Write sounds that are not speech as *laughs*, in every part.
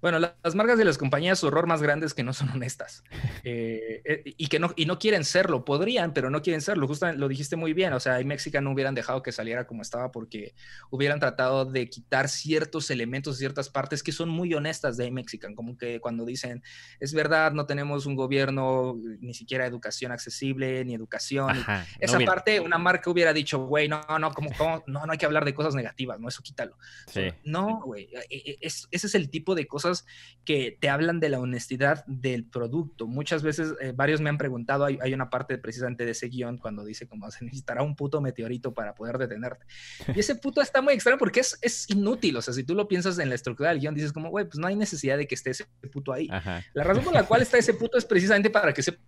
Bueno, las marcas de las compañías horror más grandes que no son honestas *laughs* eh, eh, y que no, y no quieren serlo, podrían, pero no quieren serlo. Justo lo dijiste muy bien, o sea, en México no hubieran dejado que saliera como estaba porque hubieran tratado de quitar ciertos elementos, ciertas partes que son muy honestas de Mexican, como que cuando dicen, es verdad, no tenemos un gobierno, eh, ni siquiera educación accesible, ni educación. Esa parte, una marca hubiera dicho, güey, no, no, como, no, no hay que hablar de cosas negativas, no, eso quítalo. No, güey, ese es el tipo de cosas que te hablan de la honestidad del producto. Muchas veces, eh, varios me han preguntado, hay, una parte precisamente de ese guión cuando dice como se necesitará un puto meteorito para poder detenerte. *laughs* Y ese puto está muy extraño porque es, inútil. O sea, si tú lo piensas en la estructura del guión, dices como, güey, pues no hay necesidad de que esté ese puto ahí. La razón por la cual está ese puto es precisamente para que se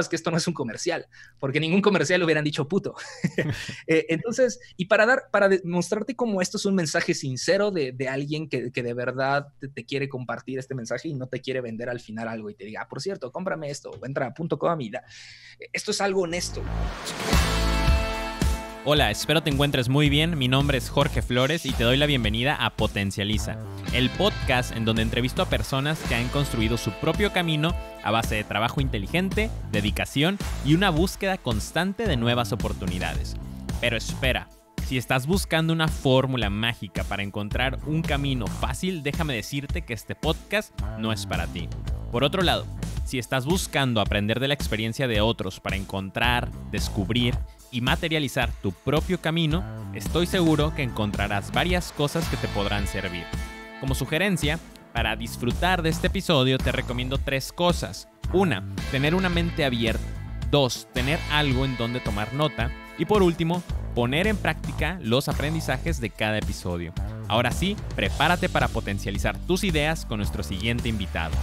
es que esto no es un comercial, porque ningún comercial lo hubieran dicho puto. *laughs* Eh, entonces, y para dar, para demostrarte cómo esto es un mensaje sincero de, de alguien que, que, de verdad te, quiere compartir este mensaje y no te quiere vender al final algo y te diga, ah, por cierto, cómprame esto, o entra a punto com Esto es algo honesto. Hola, espero te encuentres muy bien. Mi nombre es Jorge Flores y te doy la bienvenida a Potencializa, el podcast en donde entrevisto a personas que han construido su propio camino a base de trabajo inteligente, dedicación y una búsqueda constante de nuevas oportunidades. Pero espera, si estás buscando una fórmula mágica para encontrar un camino fácil, déjame decirte que este podcast no es para ti. Por otro lado, si estás buscando aprender de la experiencia de otros para encontrar, descubrir y materializar tu propio camino, estoy seguro que encontrarás varias cosas que te podrán servir. Como sugerencia, para disfrutar de este episodio te recomiendo tres cosas. Una, tener una mente abierta. Dos, tener algo en donde tomar nota. Y por último, poner en práctica los aprendizajes de cada episodio. Ahora sí, prepárate para potencializar tus ideas con nuestro siguiente invitado.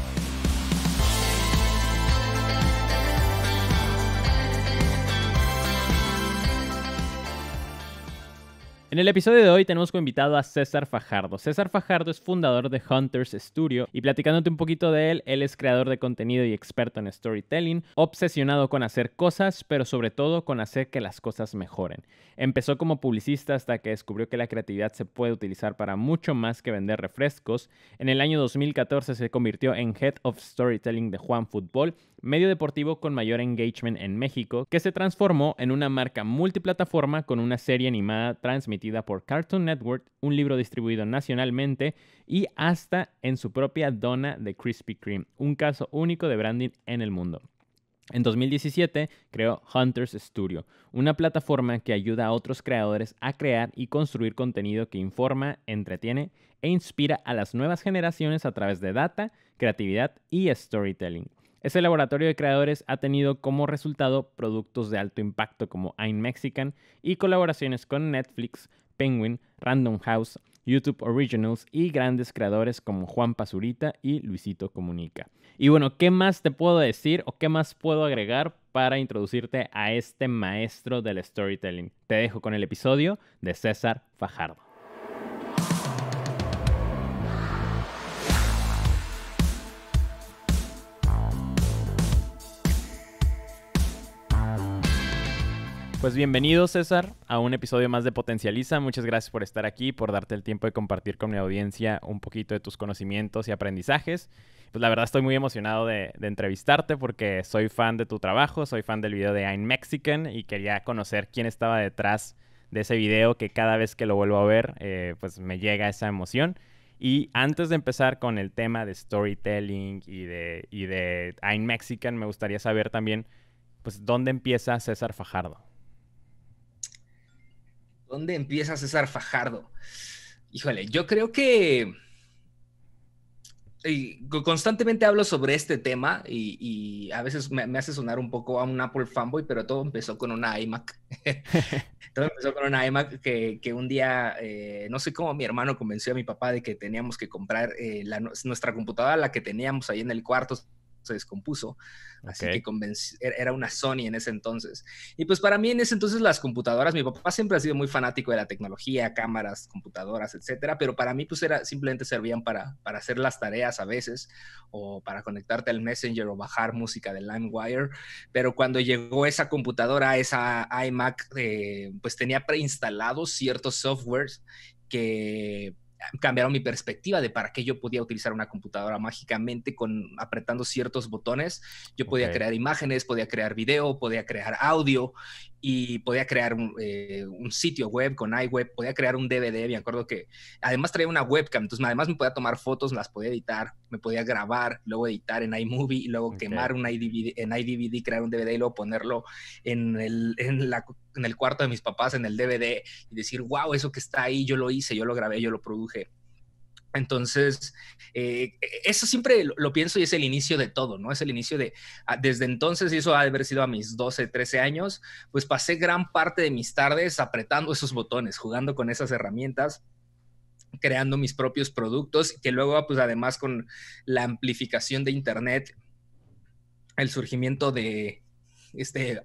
En el episodio de hoy tenemos como invitado a César Fajardo. César Fajardo es fundador de Hunters Studio y platicándote un poquito de él, él es creador de contenido y experto en storytelling, obsesionado con hacer cosas, pero sobre todo con hacer que las cosas mejoren. Empezó como publicista hasta que descubrió que la creatividad se puede utilizar para mucho más que vender refrescos. En el año 2014 se convirtió en Head of Storytelling de Juan Fútbol, medio deportivo con mayor engagement en México, que se transformó en una marca multiplataforma con una serie animada transmitida por Cartoon Network, un libro distribuido nacionalmente y hasta en su propia dona de Krispy Kreme, un caso único de branding en el mundo. En 2017 creó Hunters Studio, una plataforma que ayuda a otros creadores a crear y construir contenido que informa, entretiene e inspira a las nuevas generaciones a través de data, creatividad y storytelling. Ese laboratorio de creadores ha tenido como resultado productos de alto impacto como Ain Mexican y colaboraciones con Netflix, Penguin, Random House, YouTube Originals y grandes creadores como Juan Pazurita y Luisito Comunica. Y bueno, ¿qué más te puedo decir o qué más puedo agregar para introducirte a este maestro del storytelling? Te dejo con el episodio de César Fajardo. Pues bienvenido, César, a un episodio más de Potencializa. Muchas gracias por estar aquí, por darte el tiempo de compartir con mi audiencia un poquito de tus conocimientos y aprendizajes. Pues la verdad estoy muy emocionado de, entrevistarte porque soy fan de tu trabajo, soy fan del video de I'm Mexican y quería conocer quién estaba detrás de ese video que cada vez que lo vuelvo a ver, eh, pues me llega esa emoción. Y antes de empezar con el tema de storytelling y de, y de I'm Mexican, me gustaría saber también, pues, ¿dónde empieza César Fajardo? ¿Dónde empieza César Fajardo? Híjole, yo creo que eh, constantemente hablo sobre este tema y, a veces me, hace sonar un poco a un Apple fanboy, pero todo empezó con una iMac. *laughs* todo empezó con una iMac que, un día, eh, no sé cómo mi hermano convenció a mi papá de que teníamos que comprar eh, nuestra computadora, la que teníamos ahí en el cuarto, se descompuso. Así que e-, era una Sony en ese entonces. Y pues para mí en ese entonces las computadoras, mi papá siempre ha sido muy fanático de la tecnología, cámaras, computadoras, etcétera, pero para mí pues era, simplemente servían para, para hacer las tareas a veces o para conectarte al Messenger o bajar música de LimeWire. Pero cuando llegó esa computadora, esa iMac, eh, pues tenía preinstalados ciertos softwares que cambiaron mi perspectiva de para qué yo podía utilizar una computadora mágicamente con apretando ciertos botones. Yo podía crear imágenes, podía crear video, podía crear audio y podía crear eh, un, sitio web con iWeb, podía crear un DVD, me acuerdo que además traía una webcam, entonces además me podía tomar fotos, las podía editar, me podía grabar, luego editar en iMovie y luego quemar un en iDVD, crear un DVD y luego ponerlo en el, en el cuarto de mis papás, en el DVD y decir, wow, eso que está ahí, yo lo hice, yo lo grabé, yo lo produje. Entonces, eh, eso siempre lo, pienso y es el inicio de todo, ¿no? Es el inicio de, ah, desde entonces, y eso ha de haber sido a mis 12, 13 años, pues pasé gran parte de mis tardes apretando esos botones, jugando con esas herramientas creando mis propios productos, que luego, pues además con la amplificación de Internet, el surgimiento de, este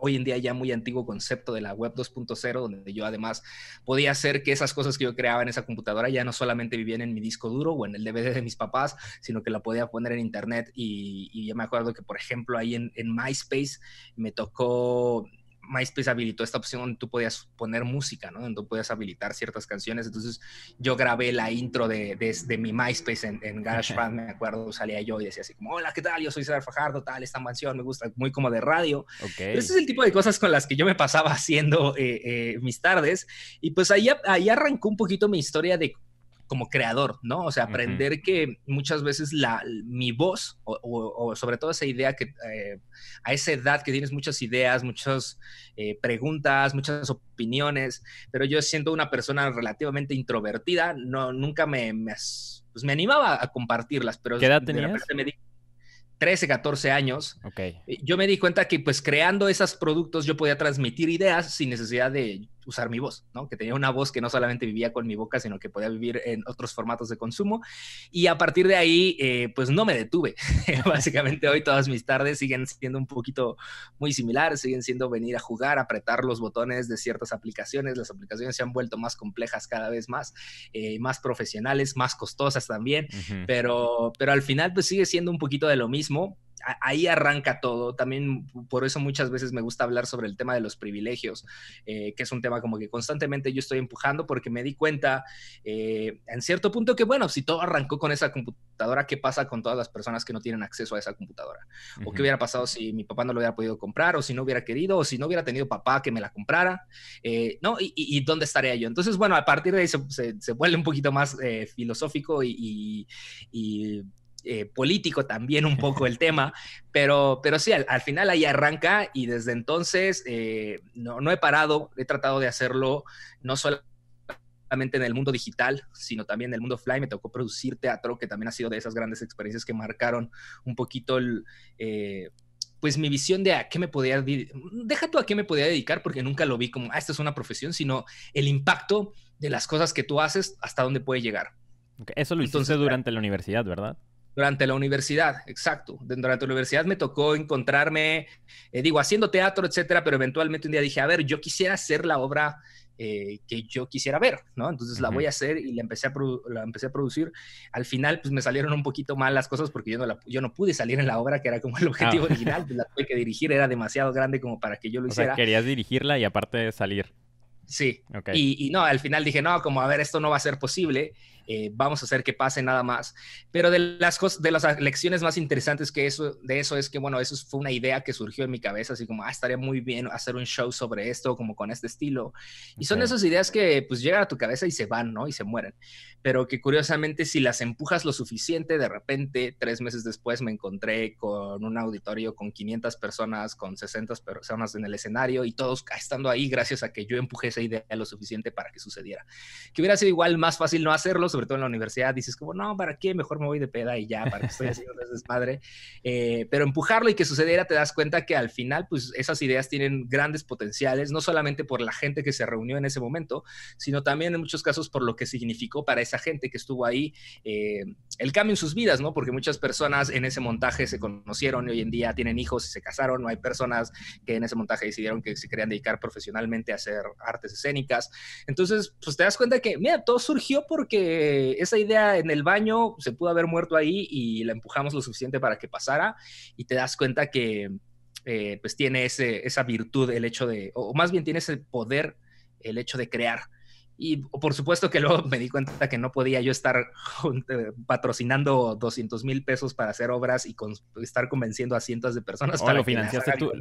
hoy en día ya muy antiguo concepto de la web 2.0, donde yo además podía hacer que esas cosas que yo creaba en esa computadora ya no solamente vivían en mi disco duro o en el DVD de mis papás, sino que la podía poner en internet. Y, yo me acuerdo que, por ejemplo, ahí en MySpace me tocó MySpace habilitó esta opción donde tú podías poner música, ¿no? Donde tú podías habilitar ciertas canciones. Entonces yo grabé la intro de, de, mi MySpace en, en GarageBand, me acuerdo, salía yo y decía así como, hola, ¿qué tal? Yo soy César Fajardo, tal, esta mansión. me gusta, muy como de radio. Ese es el tipo de cosas con las que yo me pasaba *laughs* haciendo eh, eh, mis tardes. Y pues ahí, ahí arrancó un poquito mi historia de como creador, ¿no? O sea, aprender que muchas veces la, mi voz, o, sobre todo esa idea que eh, a esa edad que tienes muchas ideas, muchas eh, preguntas, muchas opiniones, pero yo siendo una persona relativamente introvertida, no, nunca me, me, pues, animaba a compartirlas, pero ¿Qué edad 13, 14 años, okay. Eh, yo me di cuenta que pues creando esos productos yo podía transmitir ideas sin necesidad de usar mi voz, ¿no? Que tenía una voz que no solamente vivía con mi boca, sino que podía vivir en otros formatos de consumo. Y a partir de ahí, eh, pues no me detuve. *laughs* Básicamente hoy todas mis tardes siguen siendo un poquito muy similares, siguen siendo venir a jugar, apretar los botones de ciertas aplicaciones. Las aplicaciones se han vuelto más complejas cada vez más, eh, más profesionales, más costosas también, pero, pero al final pues sigue siendo un poquito de lo mismo ahí arranca todo. También por eso muchas veces me gusta hablar sobre el tema de los privilegios, eh, que es un tema como que constantemente yo estoy empujando porque me di cuenta eh, en cierto punto que, bueno, si todo arrancó con esa computadora, ¿qué pasa con todas las personas que no tienen acceso a esa computadora? ¿O qué hubiera pasado si mi papá no lo hubiera podido comprar, o si no hubiera querido, o si no hubiera tenido papá que me la comprara? Eh, ¿No? Y, dónde estaría yo? Entonces, bueno, a partir de ahí se, vuelve un poquito más filosófico y eh, político también un *laughs* poco el tema, pero, pero sí, al, final ahí arranca y desde entonces eh, no, he parado, he tratado de hacerlo no solamente en el mundo digital, sino también en el mundo fly, Me tocó producir teatro, que también ha sido de esas grandes experiencias que marcaron un poquito el, eh, pues mi visión de a qué me podía, dejar tú a qué me podía dedicar, porque nunca lo vi como, ah, esta es una profesión, sino el impacto de las cosas que tú haces hasta dónde puede llegar. Eso lo hiciste Entonces, durante la universidad, ¿verdad? Durante la universidad, exacto. Durante la universidad me tocó encontrarme, eh, digo, haciendo teatro, etcétera, pero eventualmente un día dije, a ver, yo quisiera hacer la obra eh, que yo quisiera ver, ¿no? Entonces la voy a hacer y la empecé a, la empecé a producir. Al final, pues me salieron un poquito mal las cosas porque yo no, yo no pude salir en la obra, que era como el ah. objetivo *laughs* original, pues, la tuve que dirigir, era demasiado grande como para que yo lo hiciera. querías dirigirla y aparte salir. Sí. Y, y, no, al final dije, no, como a ver, esto no va a ser posible. Eh, vamos a hacer que pase nada más. Pero de las, de las lecciones más interesantes que eso, de eso es que, bueno, eso fue una idea que surgió en mi cabeza, así como, ah, estaría muy bien hacer un show sobre esto, como con este estilo. Y son esas ideas que pues llegan a tu cabeza y se van, ¿no? Y se mueren. Pero que curiosamente si las empujas lo suficiente, de repente, tres meses después me encontré con un auditorio con 500 personas, con 60 personas en el escenario y todos estando ahí gracias a que yo empujé esa idea lo suficiente para que sucediera. Que hubiera sido igual más fácil no hacerlo sobre todo en la universidad, dices como, no, ¿para qué? Mejor me voy de peda y ya, para que estoy haciendo desmadre. *laughs* Eh, pero empujarlo y que sucediera, te das cuenta que al final, pues esas ideas tienen grandes potenciales, no solamente por la gente que se reunió en ese momento, sino también en muchos casos por lo que significó para esa gente que estuvo ahí eh, el cambio en sus vidas, ¿no? Porque muchas personas en ese montaje se conocieron y hoy en día tienen hijos y se casaron, no hay personas que en ese montaje decidieron que se querían dedicar profesionalmente a hacer artes escénicas. Entonces, pues te das cuenta que, mira, todo surgió porque eh, esa idea en el baño se pudo haber muerto ahí y la empujamos lo suficiente para que pasara y te das cuenta que eh, pues tiene esa virtud el hecho de, o más bien tiene ese poder el hecho de crear. Y por supuesto que luego me di cuenta que no podía yo estar eh, patrocinando 200 mil pesos para hacer obras y estar convenciendo a cientos de personas oh, lo financiaste tú,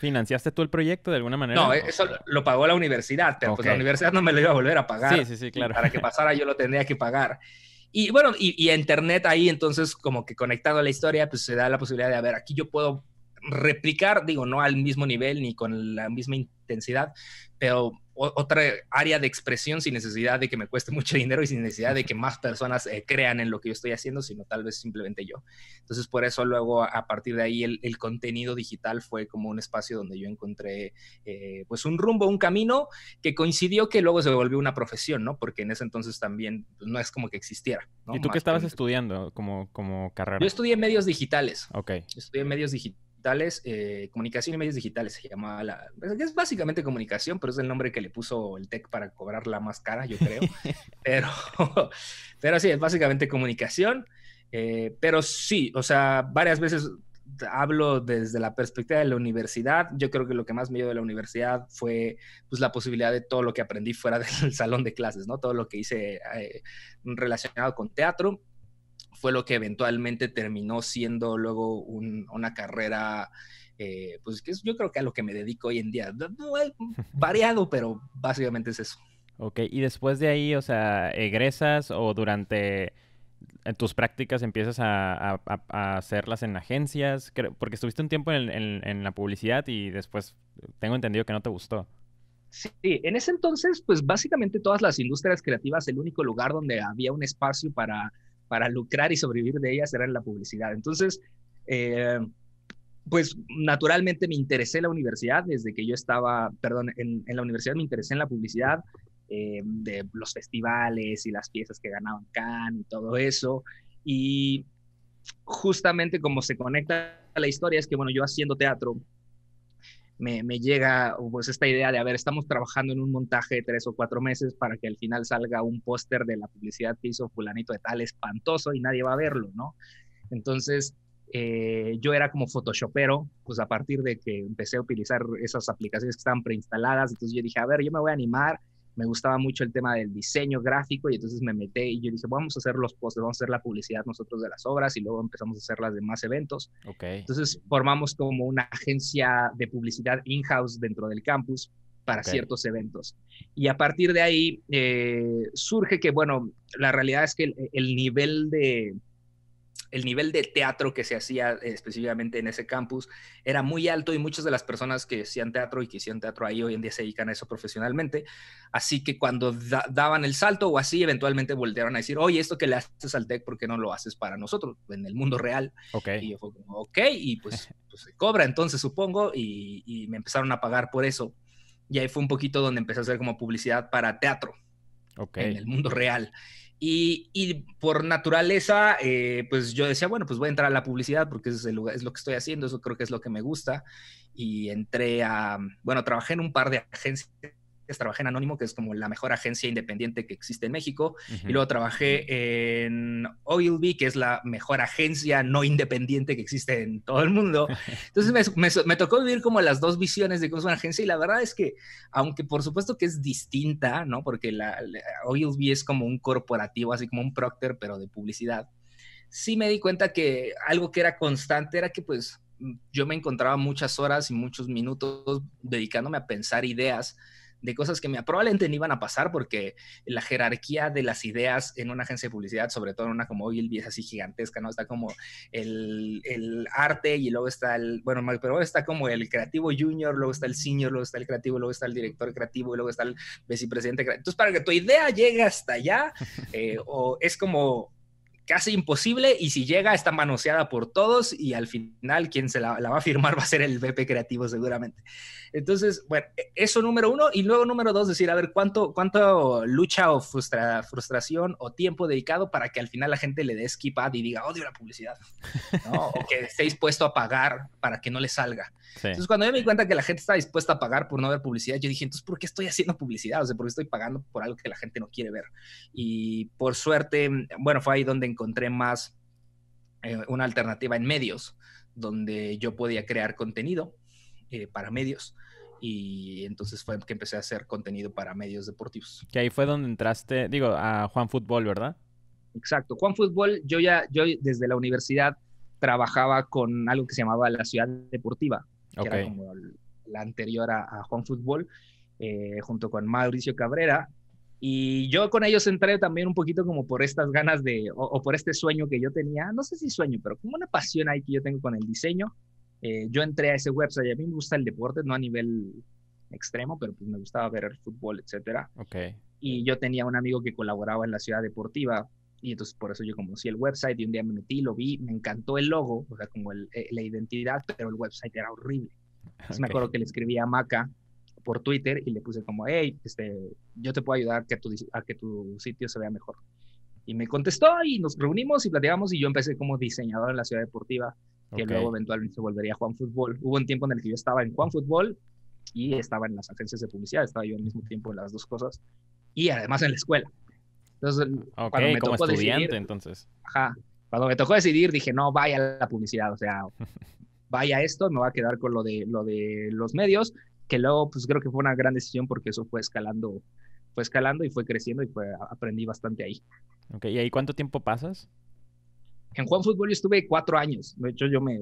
¿Financiaste tú el proyecto de alguna manera? No, eso lo pagó la universidad, pero pues la universidad no me lo iba a volver a pagar. Sí, sí, sí, claro. Para que pasara yo lo tendría que pagar. Y bueno, y, y internet ahí, entonces como que conectado a la historia, pues se da la posibilidad de, a ver, aquí yo puedo replicar, digo, no al mismo nivel ni con la misma intensidad, pero otra área de expresión sin necesidad de que me cueste *laughs* mucho dinero y sin necesidad de que más personas eh, crean en lo que yo estoy haciendo, sino tal vez simplemente yo. Entonces, por eso luego a partir de ahí el, contenido digital fue como un espacio donde yo encontré eh, pues un rumbo, un camino que coincidió que luego se volvió una profesión, ¿no? Porque en ese entonces también pues, no es como que existiera. ¿Y tú qué estabas estudiando como, como carrera? Yo estudié medios digitales. Ok. Estudié medios digitales eh, comunicación y medios digitales se llamaba la... Pues, es básicamente comunicación, pero es el nombre que le puso el TEC para cobrar la más cara, yo creo. *laughs* pero, *laughs* pero sí, es básicamente comunicación. Eh, pero sí, o sea, varias veces hablo desde la perspectiva de la universidad. Yo creo que lo que más me dio de la universidad fue pues, la posibilidad de todo lo que aprendí fuera del *laughs* salón de clases, ¿no? Todo lo que hice eh, relacionado con teatro fue lo que eventualmente terminó siendo luego una carrera, eh, pues que yo creo que a lo que me dedico hoy en día, *laughs* variado, pero básicamente es eso. Ok, y después de ahí, o sea, egresas o durante tus prácticas empiezas a, hacerlas en agencias, porque estuviste un tiempo en la publicidad y después tengo entendido que no te gustó. Sí, en ese entonces, pues básicamente todas las industrias creativas, el único lugar donde había un espacio para para lucrar y sobrevivir de ella será en la publicidad. Entonces, eh, pues naturalmente me interesé en la universidad desde que yo estaba, perdón, en, la universidad me interesé en la publicidad, eh, de los festivales y las piezas que ganaban Cannes y todo eso. Y justamente como se conecta a la historia es que, bueno, yo haciendo teatro me, me, llega pues esta idea de, a ver, estamos trabajando en un montaje de tres o cuatro meses para que al final salga un póster de la publicidad que hizo fulanito de tal espantoso y nadie va a verlo, ¿no? Entonces, eh, yo era como photoshopero, pues a partir de que empecé a utilizar esas aplicaciones que estaban preinstaladas, entonces yo dije, a ver, yo me voy a animar me gustaba mucho el tema del diseño gráfico y entonces me metí y yo dije, vamos a hacer los postes, vamos a hacer la publicidad nosotros de las obras y luego empezamos a hacer las demás eventos. Entonces formamos como una agencia de publicidad in-house dentro del campus para ciertos eventos. Y a partir de ahí eh, surge que, bueno, la realidad es que el nivel de, el nivel de teatro que se hacía eh, específicamente en ese campus era muy alto y muchas de las personas que hacían teatro y que hicieron teatro ahí hoy en día se dedican a eso profesionalmente. Así que cuando daban el salto o así, eventualmente voltearon a decir, oye, esto que le haces al TEC, ¿por qué no lo haces para nosotros en el mundo real? Okay. Y yo fue como, ok, y pues, *laughs* pues se cobra entonces, supongo, y, me empezaron a pagar por eso. Y ahí fue un poquito donde empecé a hacer como publicidad para teatro. Okay. en el mundo real. Y, por naturaleza, eh, pues yo decía, bueno, pues voy a entrar a la publicidad porque es, es lo que estoy haciendo, eso creo que es lo que me gusta. Y entré a, bueno, trabajé en un par de agencias trabajé en Anónimo, que es como la mejor agencia independiente que existe en México. Y luego trabajé en Ogilvy, que es la mejor agencia no independiente que existe en todo el mundo. *laughs* Entonces me, tocó vivir como las dos visiones de cómo es una agencia. Y la verdad es que, aunque por supuesto que es distinta, ¿no? Porque la, la Ogilvy es como un corporativo, así como un Procter, pero de publicidad. Sí me di cuenta que algo que era constante era que pues yo me encontraba muchas horas y muchos minutos dedicándome a pensar ideas de cosas que me, probablemente ni iban a pasar porque la jerarquía de las ideas en una agencia de publicidad, sobre todo en una como Ogilvy, es así gigantesca, ¿no? Está como el, el arte y luego está el, bueno, pero está como el creativo junior, luego está el senior, luego está el creativo, luego está el director creativo, y luego está el vicepresidente creativo. Entonces, para que tu idea llegue hasta allá, *laughs* eh, o es como casi imposible y si llega está manoseada por todos y al final quien se la, va a firmar *laughs* va a ser el VP creativo seguramente. Entonces, bueno, e, eso número uno y luego número dos, decir, a ver, ¿cuánto, cuánto lucha o frustra, frustración o tiempo dedicado para que al final la gente le dé skip y diga, odio la publicidad? o que esté puesto a pagar para que no le salga. Entonces, cuando yo me di cuenta que la gente estaba dispuesta a pagar por no ver publicidad, yo dije, entonces, ¿por qué estoy haciendo publicidad? O sea, ¿por qué estoy pagando por algo que la gente no quiere ver? Y por suerte, bueno, fue ahí donde encontré más eh, una alternativa en medios, donde yo podía crear contenido eh, para medios y entonces fue que empecé a hacer contenido para medios deportivos. Que ahí fue donde entraste, digo, a Juan Fútbol, ¿verdad? Exacto, Juan Fútbol, yo ya, yo desde la universidad trabajaba con algo que se llamaba la ciudad deportiva, como la anterior a, Juan Fútbol, eh, junto con Mauricio Cabrera. Y yo con ellos entré también un poquito como por estas ganas de, o, por este sueño que yo tenía, no sé si sueño, pero como una pasión ahí que yo tengo con el diseño. Eh, yo entré a ese website, a mí me gusta el deporte, no a nivel extremo, pero pues me gustaba ver el fútbol, etcétera. Y yo tenía un amigo que colaboraba en la ciudad deportiva y entonces por eso yo conocí el website y un día me metí, lo vi, me encantó el logo, o sea, como eh, la identidad, pero el website era horrible. Entonces me acuerdo que le escribí a Maca por Twitter y le puse como, hey, este, yo te puedo ayudar a que, tu, que tu sitio se vea mejor. Y me contestó y nos reunimos y platicamos y yo empecé como diseñador en la ciudad deportiva, que luego eventualmente se volvería Juan Fútbol. Hubo un tiempo en el que yo estaba en Juan Fútbol y estaba en las agencias de publicidad, estaba yo al mismo tiempo en las dos cosas y además en la escuela. Entonces, cuando me como tocó estudiante, decidir, entonces. Ajá. Cuando me tocó decidir, dije, no, vaya la publicidad, o sea, *laughs* vaya esto, me va a quedar con lo de, lo de los medios, que luego, pues creo que fue una gran decisión porque eso fue escalando, fue escalando y fue creciendo y fue, aprendí bastante ahí. Ok, ¿y ahí cuánto tiempo pasas? en Juan Fútbol yo estuve cuatro años. De hecho, yo mi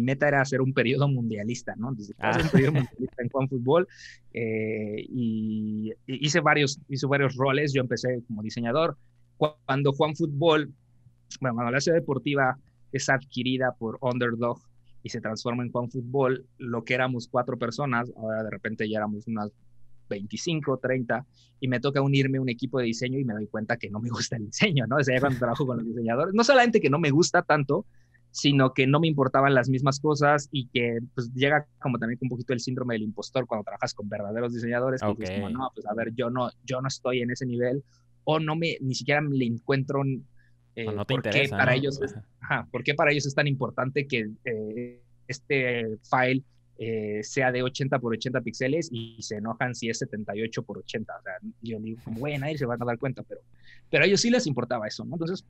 meta era hacer un periodo mundialista, ¿no? Ah. un periodo mundialista en Juan Fútbol eh, y, hice, varios, hice varios roles. Yo empecé como diseñador. Cuando Juan Fútbol, bueno, cuando la ciudad deportiva es adquirida por Underdog y se transforma en Juan Fútbol, lo que éramos cuatro personas, ahora de repente ya éramos unas 25, 30, y me toca unirme a un equipo de diseño y me doy cuenta que no me gusta el diseño, ¿no? O sea, cuando trabajo con los diseñadores, no solamente que no me gusta tanto, sino que no me importaban las mismas cosas y que pues llega como también un poquito el síndrome del impostor cuando trabajas con verdaderos diseñadores, que okay. como, no, pues a ver, yo no, yo no estoy en ese nivel o no me, ni siquiera me encuentro un, eh, no te interesa, para ellos ajá, ¿por qué para ellos es tan importante que eh, este file eh, sea de 80 por 80 píxeles y se enojan si es 78 por 80. O sea, yo digo, bueno, ahí se van a dar cuenta, pero, pero a ellos sí les importaba eso, Entonces,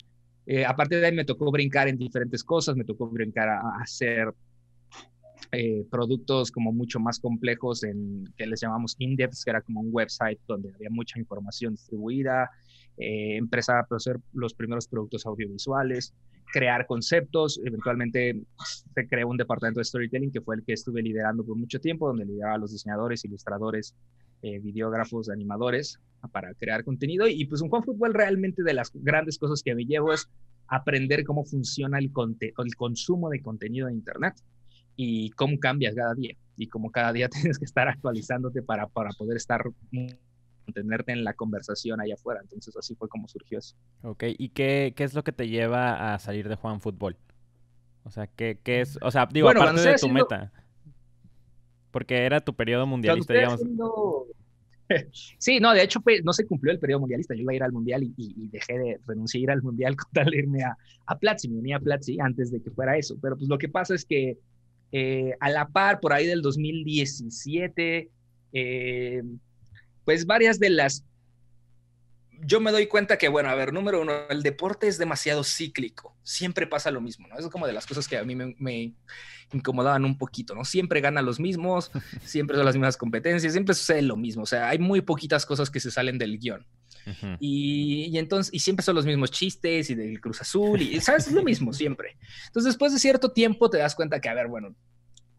eh, aparte de ahí me tocó brincar en diferentes cosas, me tocó brincar a, hacer eh, productos como mucho más complejos en que les llamamos in que era como un website donde había mucha información distribuida, eh, empezar a hacer los primeros productos audiovisuales crear conceptos. Eventualmente pues, se creó un departamento de storytelling que fue el que estuve liderando por mucho tiempo, donde lideraba a los diseñadores, ilustradores, eh, videógrafos, animadores ah, para crear contenido. Y pues un Juan Fútbol realmente de las grandes cosas que me llevo es aprender cómo funciona el, el consumo de contenido en Internet y cómo cambias cada día y cómo cada día *laughs* tienes que estar actualizándote para, para poder estar mantenerte en la conversación allá afuera. Entonces así fue como surgió eso. Ok, ¿y qué, qué es lo que te lleva a salir de Juan Fútbol? O sea, ¿qué, es? O sea, digo, aparte de tu meta. Porque era tu periodo mundialista, digamos. *laughs* Sí, no, de hecho pues, no se cumplió el periodo mundialista. Yo iba a ir al mundial y, dejé de renunciar ir al mundial *laughs* con tal irme a, a Platzi. Me venía a Platzi antes de que fuera eso. Pero pues lo que pasa es que eh, a la par, por ahí del 2017, eh, pues varias de las... Yo me doy cuenta que, bueno, a ver, número uno, el deporte es demasiado cíclico, siempre pasa lo mismo, ¿no? Eso es como de las cosas que a mí me, incomodaban un poquito, ¿no? Siempre ganan los mismos, *laughs* siempre son las mismas competencias, siempre sucede lo mismo, o sea, hay muy poquitas cosas que se salen del guión. y, y, entonces, y siempre son los mismos chistes y del Cruz Azul, y sabes, es lo mismo siempre. Entonces, después de cierto tiempo, te das cuenta que, a ver, bueno,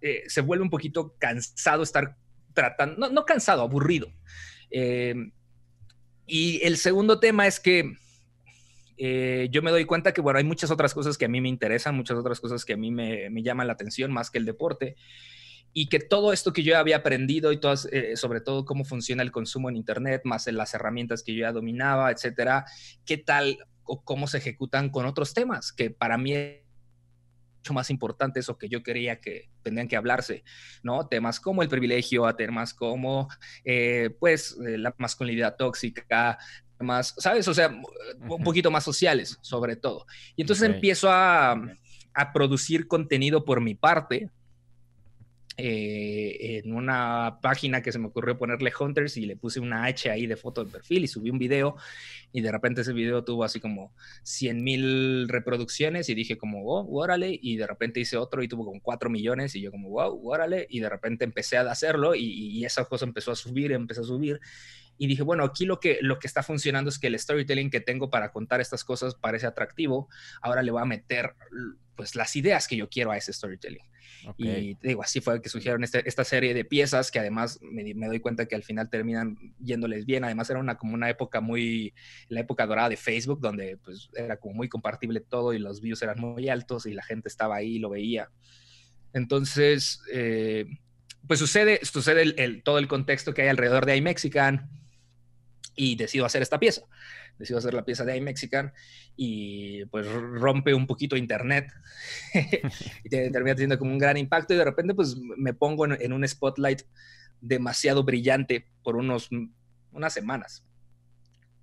eh, se vuelve un poquito cansado estar tratando, no, no cansado, aburrido. Eh, y el segundo tema es que eh, yo me doy cuenta que, bueno, hay muchas otras cosas que a mí me interesan, muchas otras cosas que a mí me, me llaman la atención más que el deporte. Y que todo esto que yo había aprendido y todas, eh, sobre todo cómo funciona el consumo en Internet, más en las herramientas que yo ya dominaba, etcétera, qué tal o cómo se ejecutan con otros temas, que para mí más importantes o que yo quería que tendrían que hablarse, ¿no? Temas como el privilegio, a temas como, eh, pues, eh, la masculinidad tóxica, más, ¿sabes? O sea, un poquito más sociales, sobre todo. Y entonces empiezo a, a producir contenido por mi parte, eh, en una página que se me ocurrió ponerle Hunters y le puse una H ahí de foto de perfil y subí un video y de repente ese video tuvo así como 100 mil reproducciones y dije como, oh, órale, y de repente hice otro y tuvo como 4 millones y yo como, wow, órale, y de repente empecé a hacerlo y, esa cosa empezó a subir, empezó a subir y dije, bueno, aquí lo que, lo que está funcionando es que el storytelling que tengo para contar estas cosas parece atractivo, ahora le voy a meter pues las ideas que yo quiero a ese storytelling. Y digo, así fue que surgieron este, esta serie de piezas que además me, doy cuenta que al final terminan yéndoles bien. Además era una, como una época muy, la época dorada de Facebook, donde pues era como muy compartible todo y los views eran muy altos y la gente estaba ahí y lo veía. Entonces, eh, pues sucede, sucede el, todo el contexto que hay alrededor de iMexican y decido hacer esta pieza. Decido hacer la pieza de mexican y pues rompe un poquito internet *laughs* y termina teniendo como un gran impacto y de repente pues me pongo en, en un spotlight demasiado brillante por unos, unas semanas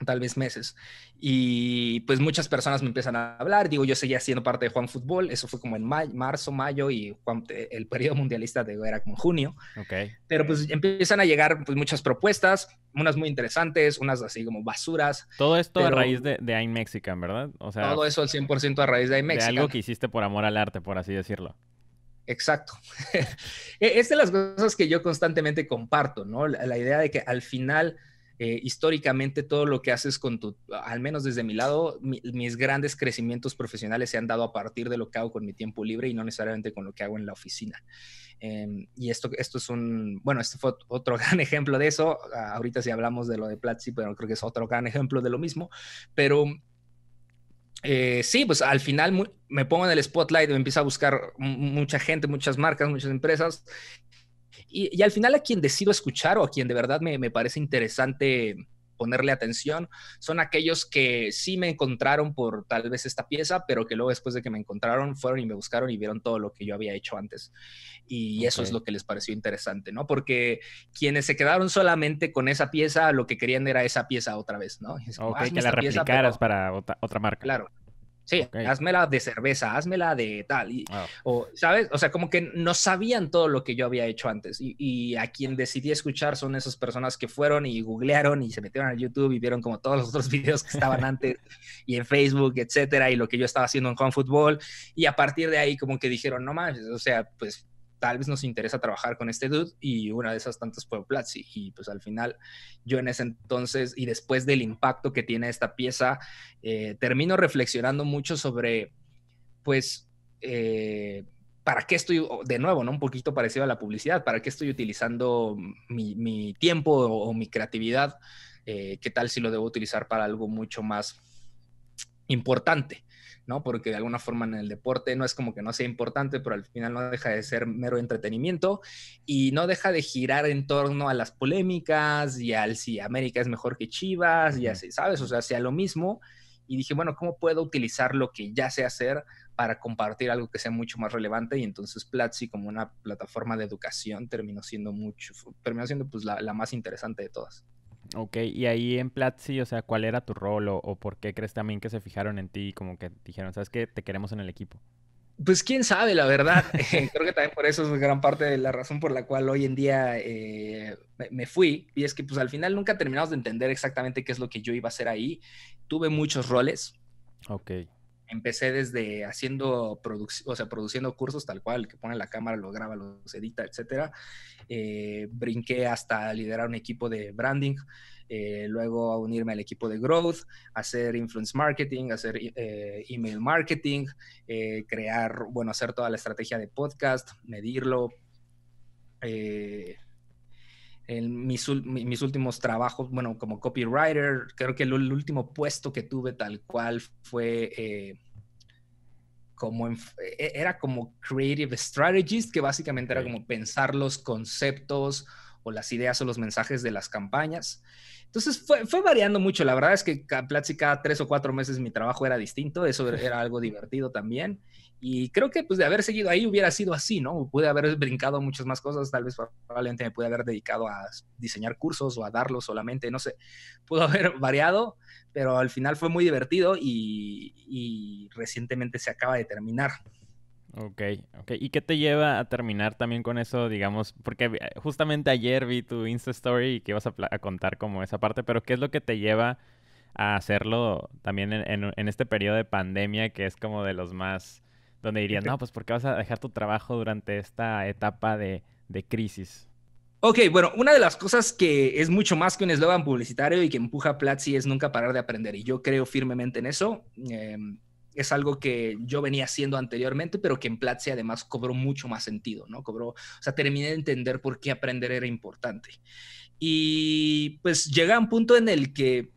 tal vez meses. Y pues muchas personas me empiezan a hablar, digo, yo seguía siendo parte de Juan Fútbol, eso fue como en marzo, mayo y eh, el periodo mundialista digo era como junio. Okay. Pero pues empiezan a llegar pues, muchas propuestas, unas muy interesantes, unas así como basuras. Todo esto a raíz de, de ¿verdad? O sea, todo eso al 100% a raíz de iMexican. De algo que hiciste por amor al arte, por así decirlo. Exacto. *laughs* E-, es de las cosas que yo constantemente comparto, ¿no? la idea de que al final eh, históricamente todo lo que haces con tu, al menos desde mi lado, mis grandes crecimientos profesionales se han dado a partir de lo que hago con mi tiempo libre y no necesariamente con lo que hago en la oficina. Em, y esto, esto es un, bueno, este fue otro *laughs* gran ejemplo de eso. Ah, ahorita si hablamos de lo de Platzi, pero creo que es otro gran ejemplo de lo mismo. Pero eh, sí, pues al final me pongo en el spotlight, me empieza a buscar mucha gente, muchas marcas, muchas empresas y, al final a quien decido escuchar o a quien de verdad me, parece interesante ponerle atención son aquellos que sí me encontraron por tal vez esta pieza, pero que luego después de que me encontraron fueron y me buscaron y vieron todo lo que yo había hecho antes. Y eso es lo que les pareció interesante, ¿no? Porque quienes se quedaron solamente con esa pieza, lo que querían era esa pieza otra vez, ¿no? O ah, que la replicaras para otra marca. Claro. Sí, hazmela de cerveza, házmela de tal. Y, ah. o, ¿Sabes? O sea, como que no sabían todo lo que yo había hecho antes. Y, a quien decidí escuchar son esas personas que fueron y googlearon y se metieron a YouTube y vieron como todos los otros *laughs* videos que estaban *laughs* antes y en Facebook, etcétera, y lo que yo estaba haciendo en Home Football. Y a partir de ahí, como que dijeron, no más, o sea, pues tal vez nos interesa trabajar con este dude y una de esas tantas fue Platzi y pues al final yo en ese entonces y después del impacto que tiene esta pieza eh, termino reflexionando mucho sobre pues eh, para qué estoy de nuevo no un poquito parecido a la publicidad para qué estoy utilizando mi, tiempo o, mi creatividad eh, qué tal si lo debo utilizar para algo mucho más importante ¿no? Porque de alguna forma en el deporte no es como que no sea importante, pero al final no deja de ser mero entretenimiento y no deja de girar en torno a las polémicas y al si América es mejor que Chivas y así, ¿sabes? O sea, sea lo mismo. Y dije, bueno, ¿cómo puedo utilizar lo que ya sé hacer para compartir algo que sea mucho más relevante? Y entonces Platzi, como una plataforma de educación, terminó siendo mucho, terminó siendo pues la más interesante de todas. Ok, y ahí en Platzi, o sea, ¿cuál era tu rol o, por qué crees también que se fijaron en ti y como que dijeron, sabes qué? te queremos en el equipo? Pues quién sabe, la verdad. *laughs* *laughs* Creo que también por eso es gran parte de la razón por la cual hoy en día eh, me fui. Y es que pues al final nunca terminamos de entender exactamente qué es lo que yo iba a hacer ahí. Tuve muchos roles. Ok empecé desde haciendo, producción o sea, produciendo cursos tal cual, que pone la cámara, lo graba, los edita, etcétera. Eh, brinqué hasta liderar un equipo de branding, eh, luego a unirme al equipo de growth, hacer influence marketing, hacer eh, email marketing, crear, bueno, hacer toda la estrategia de podcast, medirlo, eh, en mis, últimos trabajos, bueno, como copywriter, creo que el, último puesto que tuve tal cual fue eh, como, e, era como creative strategist, que básicamente era como pensar los conceptos o las ideas o los mensajes de las campañas. Entonces fue, variando mucho. La verdad es que cada, cada tres o cuatro meses mi trabajo era distinto. Eso *laughs* era algo divertido también. Y creo que pues de haber seguido ahí hubiera sido así, ¿no? Pude haber brincado muchas más cosas, tal vez probablemente me pude haber dedicado a diseñar cursos o a darlos solamente, no sé, pudo *laughs* haber variado, pero al final fue muy divertido y, recientemente se acaba de terminar. Ok, ok. ¿Y qué te lleva a terminar también con eso, digamos? Porque eh, justamente ayer vi tu Insta Story y que ibas a, contar como esa parte, pero ¿qué es lo que te lleva a hacerlo también en, en, este periodo de pandemia que es como de los más donde dirían, no, pues ¿por qué vas a dejar tu trabajo durante esta etapa de, crisis? Ok, bueno, una de las cosas que es mucho más que un eslogan publicitario y que empuja a Platzi es nunca parar de aprender. Y yo creo firmemente en eso. Em, es algo que yo venía haciendo anteriormente, pero que en Platzi además cobró mucho más sentido, ¿no? Cobró, o sea, terminé de entender por qué aprender era importante. Y pues llega un punto en el que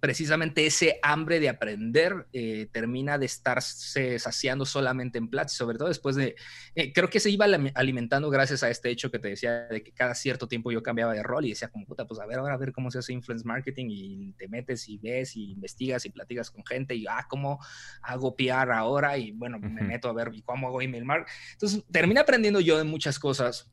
precisamente ese hambre de aprender eh, termina de estarse saciando solamente en Platzi, sobre todo después de, eh, creo que se iba alimentando gracias a este hecho que te decía de que cada cierto tiempo yo cambiaba de rol y decía como puta, pues a ver, ahora a ver cómo se hace influence marketing y te metes y ves y investigas y platicas con gente y, ah, ¿cómo hago PR ahora? Y bueno, me meto a ver cómo hago email marketing. Entonces, termina aprendiendo yo de muchas cosas,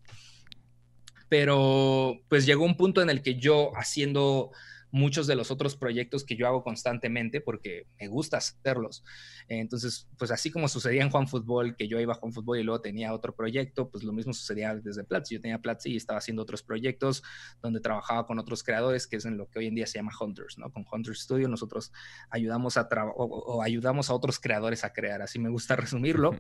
pero pues llegó un punto en el que yo haciendo muchos de los otros proyectos que yo hago constantemente porque me gusta hacerlos. Entonces, pues así como sucedía en Juan Fútbol, que yo iba a Juan Fútbol y luego tenía otro proyecto, pues lo mismo sucedía desde Platzi. Yo tenía Platzi y estaba haciendo otros proyectos donde trabajaba con otros creadores, que es en lo que hoy en día se llama Hunters, ¿no? Con Hunters Studio nosotros ayudamos a o, o, ayudamos a otros creadores a crear, así me gusta resumirlo,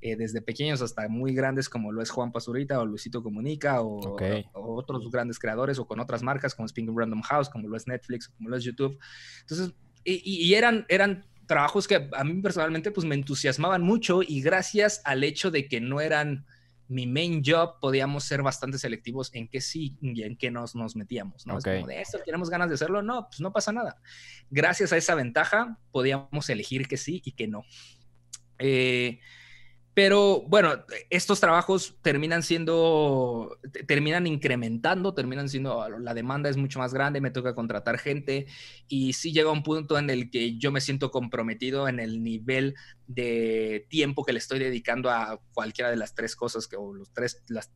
eh, desde pequeños hasta muy grandes como lo es Juan Pazurita o Luisito Comunica o, otros grandes creadores o con otras marcas como Spinning Random House, como lo es Netflix como los YouTube. Entonces, y, eran, eran trabajos que a mí personalmente pues me entusiasmaban mucho y gracias al hecho de que no eran mi main job, podíamos ser bastante selectivos en qué sí y en qué nos, nos metíamos, ¿no? Okay. Es como de esto, tenemos ganas de hacerlo, no, pues no pasa nada. Gracias a esa ventaja, podíamos elegir que sí y que no. Eh, pero bueno, estos trabajos terminan siendo, terminan incrementando, terminan siendo, ah, la demanda es mucho más grande, me toca contratar gente y sí llega un punto en el que yo me siento comprometido en el nivel de tiempo que le estoy dedicando a cualquiera de las tres cosas que, o los tres, las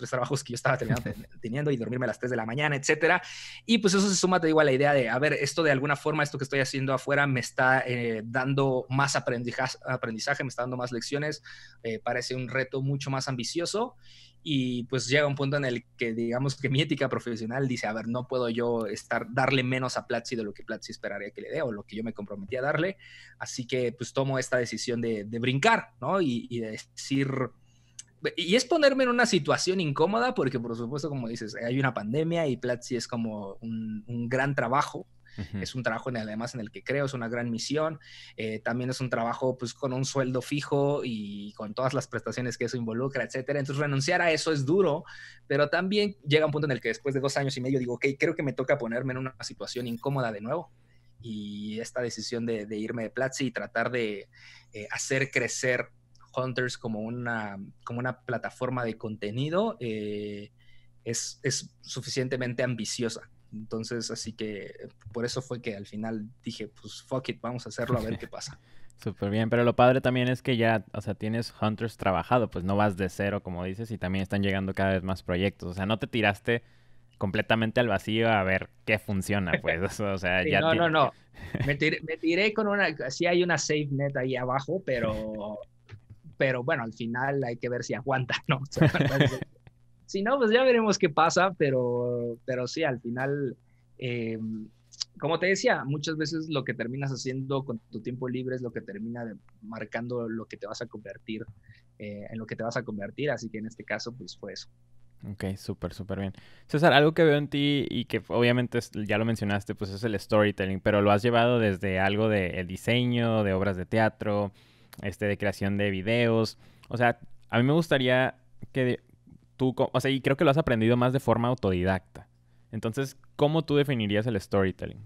tres trabajos que yo estaba *laughs* teniendo, y dormirme a las 3 de la mañana, etcétera. Y pues eso se suma, te digo, a la idea de, a ver, esto de alguna forma, esto que estoy haciendo afuera me está eh, dando más aprendizaje, aprendizaje, me está dando más lecciones, eh, parece un reto mucho más ambicioso y pues llega un punto en el que digamos que mi ética profesional dice, a ver, no puedo yo estar darle menos a Platzi de lo que Platzi esperaría que le dé o lo que yo me comprometí a darle, así que pues tomo esta decisión de, brincar, ¿no? Y, y de decir, y es ponerme en una situación incómoda porque, por supuesto, como dices, hay una pandemia y Platzi es como un, un gran trabajo. Es un trabajo en el, además en el que creo, es una gran misión. Eh, también es un trabajo pues con un sueldo fijo y con todas las prestaciones que eso involucra, etcétera. Entonces renunciar a eso es duro, pero también llega un punto en el que después de dos años y medio digo, ok, creo que me toca ponerme en una situación incómoda de nuevo y esta decisión de, irme de Platzi y tratar de eh, hacer crecer Hunters como una, como una plataforma de contenido eh, es, suficientemente ambiciosa. Entonces, así que por eso fue que al final dije, pues fuck it, vamos a hacerlo a ver qué pasa. Súper *laughs* bien, pero lo padre también es que ya, o sea, tienes Hunters trabajado, pues no vas de cero, como dices, y también están llegando cada vez más proyectos. O sea, no te tiraste completamente al vacío a ver qué funciona, pues. *laughs* O sea, ya no, no, no. *laughs* Me tiré, con una. Sí, hay una safe net ahí abajo, pero pero bueno, al final hay que ver si aguanta, ¿no? *laughs* si no, pues ya veremos qué pasa, pero, pero sí, al final, eh, como te decía, muchas veces lo que terminas haciendo con tu tiempo libre es lo que termina marcando lo que te vas a convertir, eh, en lo que te vas a convertir, así que en este caso, pues fue eso. Ok, súper, súper bien. César, algo que veo en ti y que obviamente ya lo mencionaste, pues es el storytelling, pero lo has llevado desde algo del de diseño, de obras de teatro, este, de creación de videos. O sea, a mí me gustaría que tú, o sea, y creo que lo has aprendido más de forma autodidacta. Entonces, ¿cómo tú definirías el storytelling?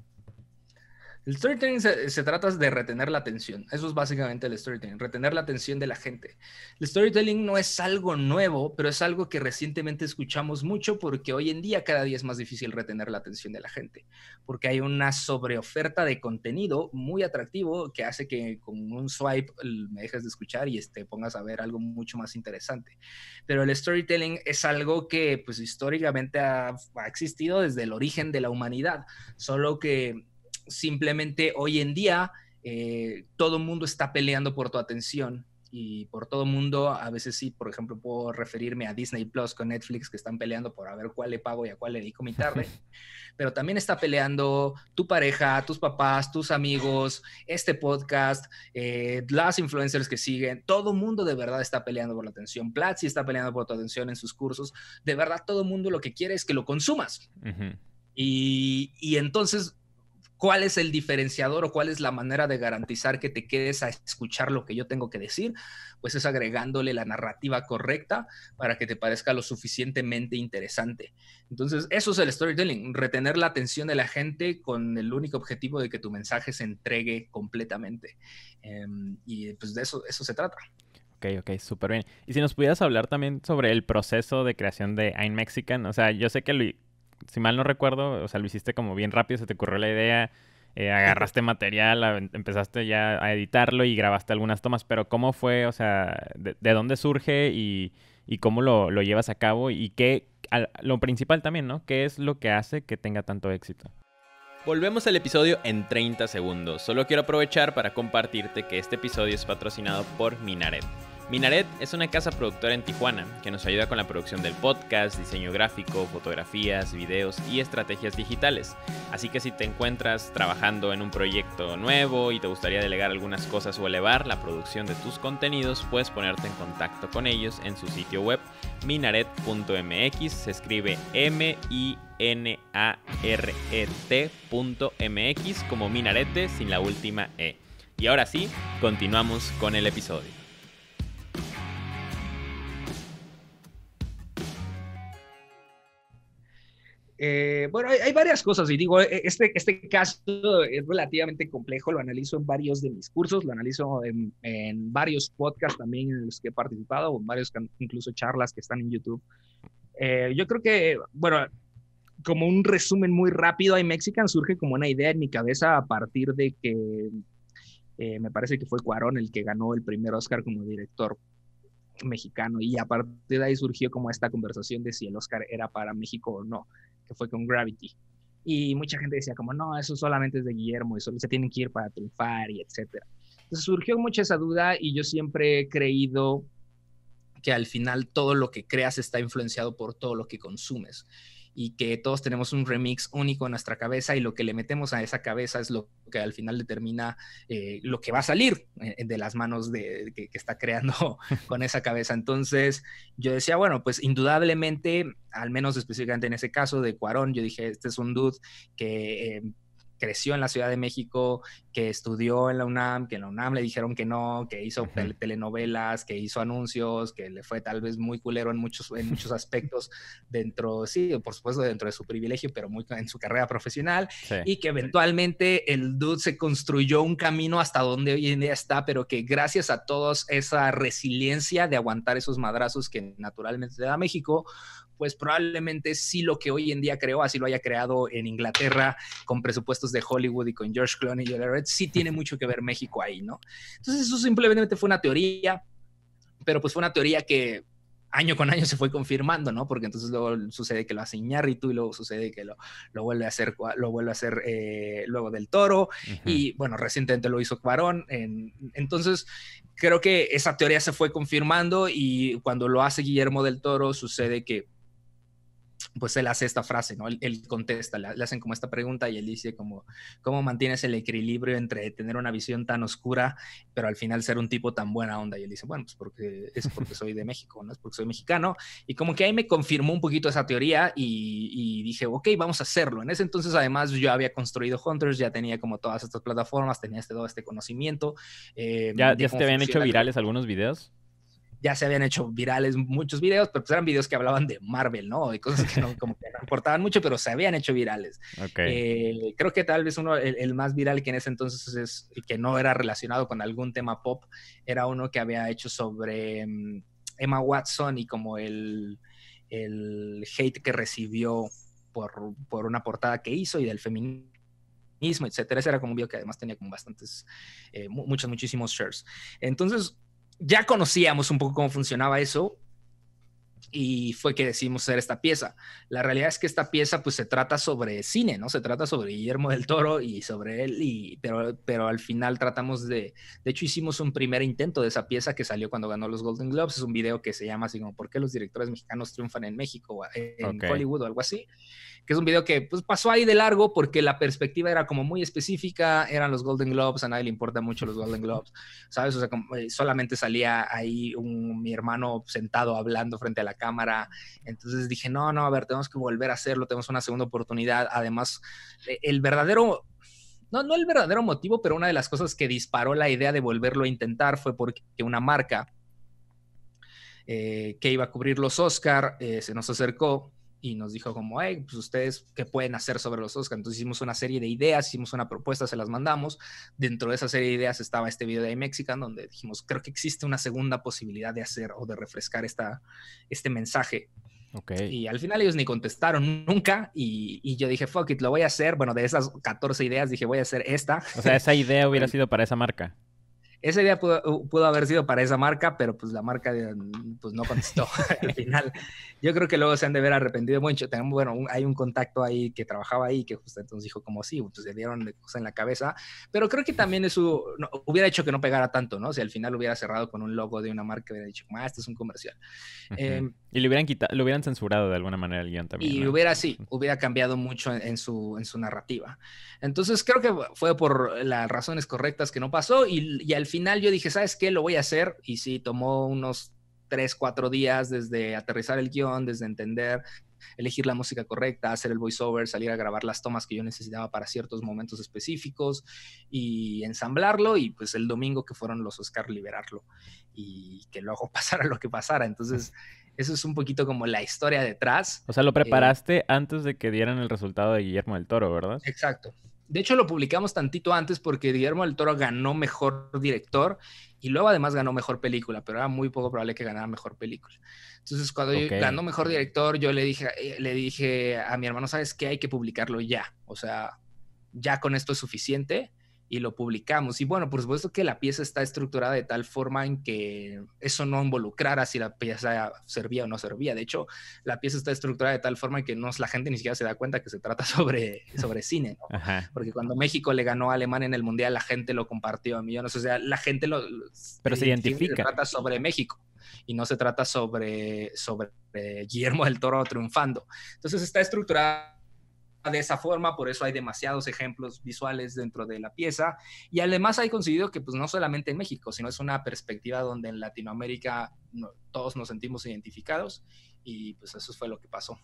El storytelling se, trata de retener la atención. Eso es básicamente el storytelling, retener la atención de la gente. El storytelling no es algo nuevo, pero es algo que recientemente escuchamos mucho porque hoy en día cada día es más difícil retener la atención de la gente, porque hay una sobreoferta de contenido muy atractivo que hace que con un swipe eh, me dejes de escuchar y te este, pongas a ver algo mucho más interesante. Pero el storytelling es algo que pues históricamente ha existido desde el origen de la humanidad, solo que Simplemente hoy en día eh, todo mundo está peleando por tu atención y por todo mundo, a veces sí, por ejemplo, puedo referirme a Disney Plus con Netflix que están peleando por a ver cuál le pago y a cuál le dedico mi tarde, *laughs* pero también está peleando tu pareja, tus papás, tus amigos, este podcast, eh, las influencers que siguen, todo mundo de verdad está peleando por la atención, Platzi está peleando por tu atención en sus cursos, de verdad todo mundo lo que quiere es que lo consumas. y, y entonces cuál es el diferenciador o cuál es la manera de garantizar que te quedes a escuchar lo que yo tengo que decir, pues es agregándole la narrativa correcta para que te parezca lo suficientemente interesante. Entonces, eso es el storytelling, retener la atención de la gente con el único objetivo de que tu mensaje se entregue completamente. Em, y pues de eso, eso se trata. Ok, ok, súper bien. Y si nos pudieras hablar también sobre el proceso de creación de I'm Mexican, o sea, yo sé que lo, si mal no recuerdo, o sea, lo hiciste como bien rápido, se te ocurrió la idea, eh, agarraste material, empezaste ya a editarlo y grabaste algunas tomas, pero ¿cómo fue, o sea, de, dónde surge y, cómo lo, llevas a cabo y qué, lo principal también, ¿no? ¿Qué es lo que hace que tenga tanto éxito? Volvemos al episodio en 30 segundos. Solo quiero aprovechar para compartirte que este episodio es patrocinado por Minaret Minaret es una casa productora en Tijuana que nos ayuda con la producción del podcast, diseño gráfico, fotografías, videos y estrategias digitales. Así que si te encuentras trabajando en un proyecto nuevo y te gustaría delegar algunas cosas o elevar la producción de tus contenidos, puedes ponerte en contacto con ellos en su sitio web minaret.mx. Se escribe M I N A R E T.mx como minarete sin la última E. Y ahora sí, continuamos con el episodio. Eh, bueno, hay, varias cosas y digo, eh, este, este caso es relativamente complejo, lo analizo en varios de mis cursos, lo analizo en, varios podcasts también en los que he participado, o en varios incluso charlas que están en YouTube. Eh, yo creo que, bueno, como un resumen muy rápido, Mexican surge como una idea en mi cabeza a partir de que me parece que fue Cuarón el que ganó el primer Oscar como director mexicano y a partir de ahí surgió como esta conversación de si el Oscar era para México o no que fue con Gravity. Y mucha gente decía como, no, eso solamente es de Guillermo y solo se tienen que ir para triunfar y etcétera. Entonces surgió mucha esa duda y yo siempre he creído que al final todo lo que creas está influenciado por todo lo que consumes y que todos tenemos un remix único en nuestra cabeza y lo que le metemos a esa cabeza es lo que al final determina eh, lo que va a salir eh, de las manos de, que, está creando *laughs* con esa cabeza. Entonces yo decía, bueno, pues indudablemente, al menos específicamente en ese caso de Cuarón, yo dije, este es un dude que... Eh, creció en la Ciudad de México, que estudió en la UNAM, que en la UNAM le dijeron que no, que hizo telenovelas, que hizo anuncios, que le fue tal vez muy culero en muchos, en muchos *laughs* aspectos dentro, sí, por supuesto dentro de su privilegio, pero muy en su carrera profesional, y que eventualmente el dude se construyó un camino hasta donde hoy en día está, pero que gracias a todos esa resiliencia de aguantar esos madrazos que naturalmente da México, pues probablemente sí lo que hoy en día creó, así lo haya creado en Inglaterra con presupuestos de Hollywood y con George Clooney y sí tiene mucho que ver México ahí, ¿no? Entonces eso simplemente fue una teoría, pero pues fue una teoría que año con año se fue confirmando, ¿no? Porque entonces luego sucede que lo hace Iñárritu y luego sucede que lo, vuelve a hacer, lo vuelve a hacer eh, luego del Toro y bueno, recientemente lo hizo Cuarón. entonces creo que esa teoría se fue confirmando y cuando lo hace Guillermo del Toro sucede que pues él hace esta frase, ¿no? Él, contesta, le, hacen como esta pregunta y él dice como, ¿cómo mantienes el equilibrio entre tener una visión tan oscura, pero al final ser un tipo tan buena onda? Y él dice, bueno, pues porque es porque soy de México, ¿no? Es porque soy mexicano. Y como que ahí me confirmó un poquito esa teoría y, dije, ok, vamos a hacerlo. En ese entonces, además, yo había construido Hunters, ya tenía como todas estas plataformas, tenía este, todo este conocimiento. Eh, ¿Ya, ya te habían hecho virales algunos videos? ya se habían hecho virales muchos videos, pero pues eran videos que hablaban de Marvel, ¿no? De cosas que no, como que no importaban mucho, pero se habían hecho virales. Eh, creo que tal vez uno, el, más viral que en ese entonces es, que no era relacionado con algún tema pop, era uno que había hecho sobre mm, Emma Watson y como el, el hate que recibió por, una portada que hizo y del feminismo etcétera. Ese era como un video que además tenía como bastantes, eh, muchos, muchísimos shares. Entonces, ya conocíamos un poco cómo funcionaba eso y fue que decidimos hacer esta pieza. La realidad es que esta pieza pues se trata sobre cine, ¿no? Se trata sobre Guillermo del Toro y sobre él, y, pero, pero al final tratamos de, de hecho hicimos un primer intento de esa pieza que salió cuando ganó los Golden Globes, es un video que se llama así como ¿Por qué los directores mexicanos triunfan en México, o en Hollywood o algo así? que es un video que pues, pasó ahí de largo porque la perspectiva era como muy específica, eran los Golden Globes, a nadie le importa mucho los Golden Globes, ¿sabes? O sea, eh, solamente salía ahí mi hermano sentado hablando frente a la cámara, entonces dije, no, no, a ver, tenemos que volver a hacerlo, tenemos una segunda oportunidad, además, eh, el verdadero no, no el verdadero motivo, pero una de las cosas que disparó la idea de volverlo a intentar fue porque una marca eh, que iba a cubrir los Oscar se nos acercó y nos dijo como, hey, pues ustedes, ¿qué pueden hacer sobre los Oscars? Entonces hicimos una serie de ideas, hicimos una propuesta, se las mandamos. Dentro de esa serie de ideas estaba este video de iMexican, donde dijimos, creo que existe una segunda posibilidad de hacer o de refrescar esta, este mensaje. Y al final ellos ni contestaron nunca y, y, yo dije, fuck it, lo voy a hacer. Bueno, de esas 14 ideas dije, voy a hacer esta. O sea, esa idea hubiera *laughs* sido para esa marca. Ese día uh, pudo, haber sido para esa marca, pero pues la marca mm, pues no contestó *laughs* al final. Yo creo que luego se han de ver arrepentido mucho. Tenemos, bueno, hay un contacto ahí que trabajaba ahí que justo entonces dijo como sí, entonces pues, le dieron cosas en la cabeza, pero creo que también eso hubiera hecho que no pegara tanto, ¿no? Si al final hubiera cerrado con un logo de una marca, hubiera dicho, ah, esto es un comercial. Eh, y le hubieran quitado, lo hubieran censurado de alguna manera el guión también. Y hubiera, sí, hubiera cambiado mucho en, su, en su narrativa. Entonces creo que fue por las razones correctas que no pasó y, y al final final yo dije, ¿sabes qué? Lo voy a hacer. Y sí, tomó unos tres, cuatro días desde aterrizar el guión, desde entender, elegir la música correcta, hacer el voiceover, salir a grabar las tomas que yo necesitaba para ciertos momentos específicos y ensamblarlo y pues el domingo que fueron los Oscar liberarlo y que luego *laughs* pasara lo que pasara. Entonces, eso es un poquito como la historia detrás. O sea, lo eh, preparaste antes de que dieran el resultado de Guillermo del Toro, ¿verdad? Exacto, de hecho, lo publicamos tantito antes porque Guillermo del Toro ganó mejor director y luego además ganó mejor película, pero era muy poco probable que ganara mejor película. Entonces, cuando ganó mejor director, yo le dije, eh, le dije a mi hermano, ¿sabes qué? Hay que publicarlo ya. O sea, ya con esto es suficiente y lo publicamos. Y bueno, por supuesto que la pieza está estructurada de tal forma en que eso no involucrara si la pieza servía o no servía. De hecho, la pieza está estructurada de tal forma en que no, la gente ni siquiera se da cuenta que se trata *laughs* sobre, sobre cine, Porque cuando México le ganó a Alemania en el Mundial, la gente lo compartió a millones. O sea, la gente lo... Pero se, identifica. Se trata sobre México y no se trata sobre, sobre Guillermo del Toro triunfando. Entonces está estructurada de esa forma, por eso hay demasiados ejemplos visuales dentro de la pieza y además hay conseguido que pues no solamente en México, sino es una perspectiva donde en Latinoamérica todos nos sentimos identificados y pues eso fue lo que pasó.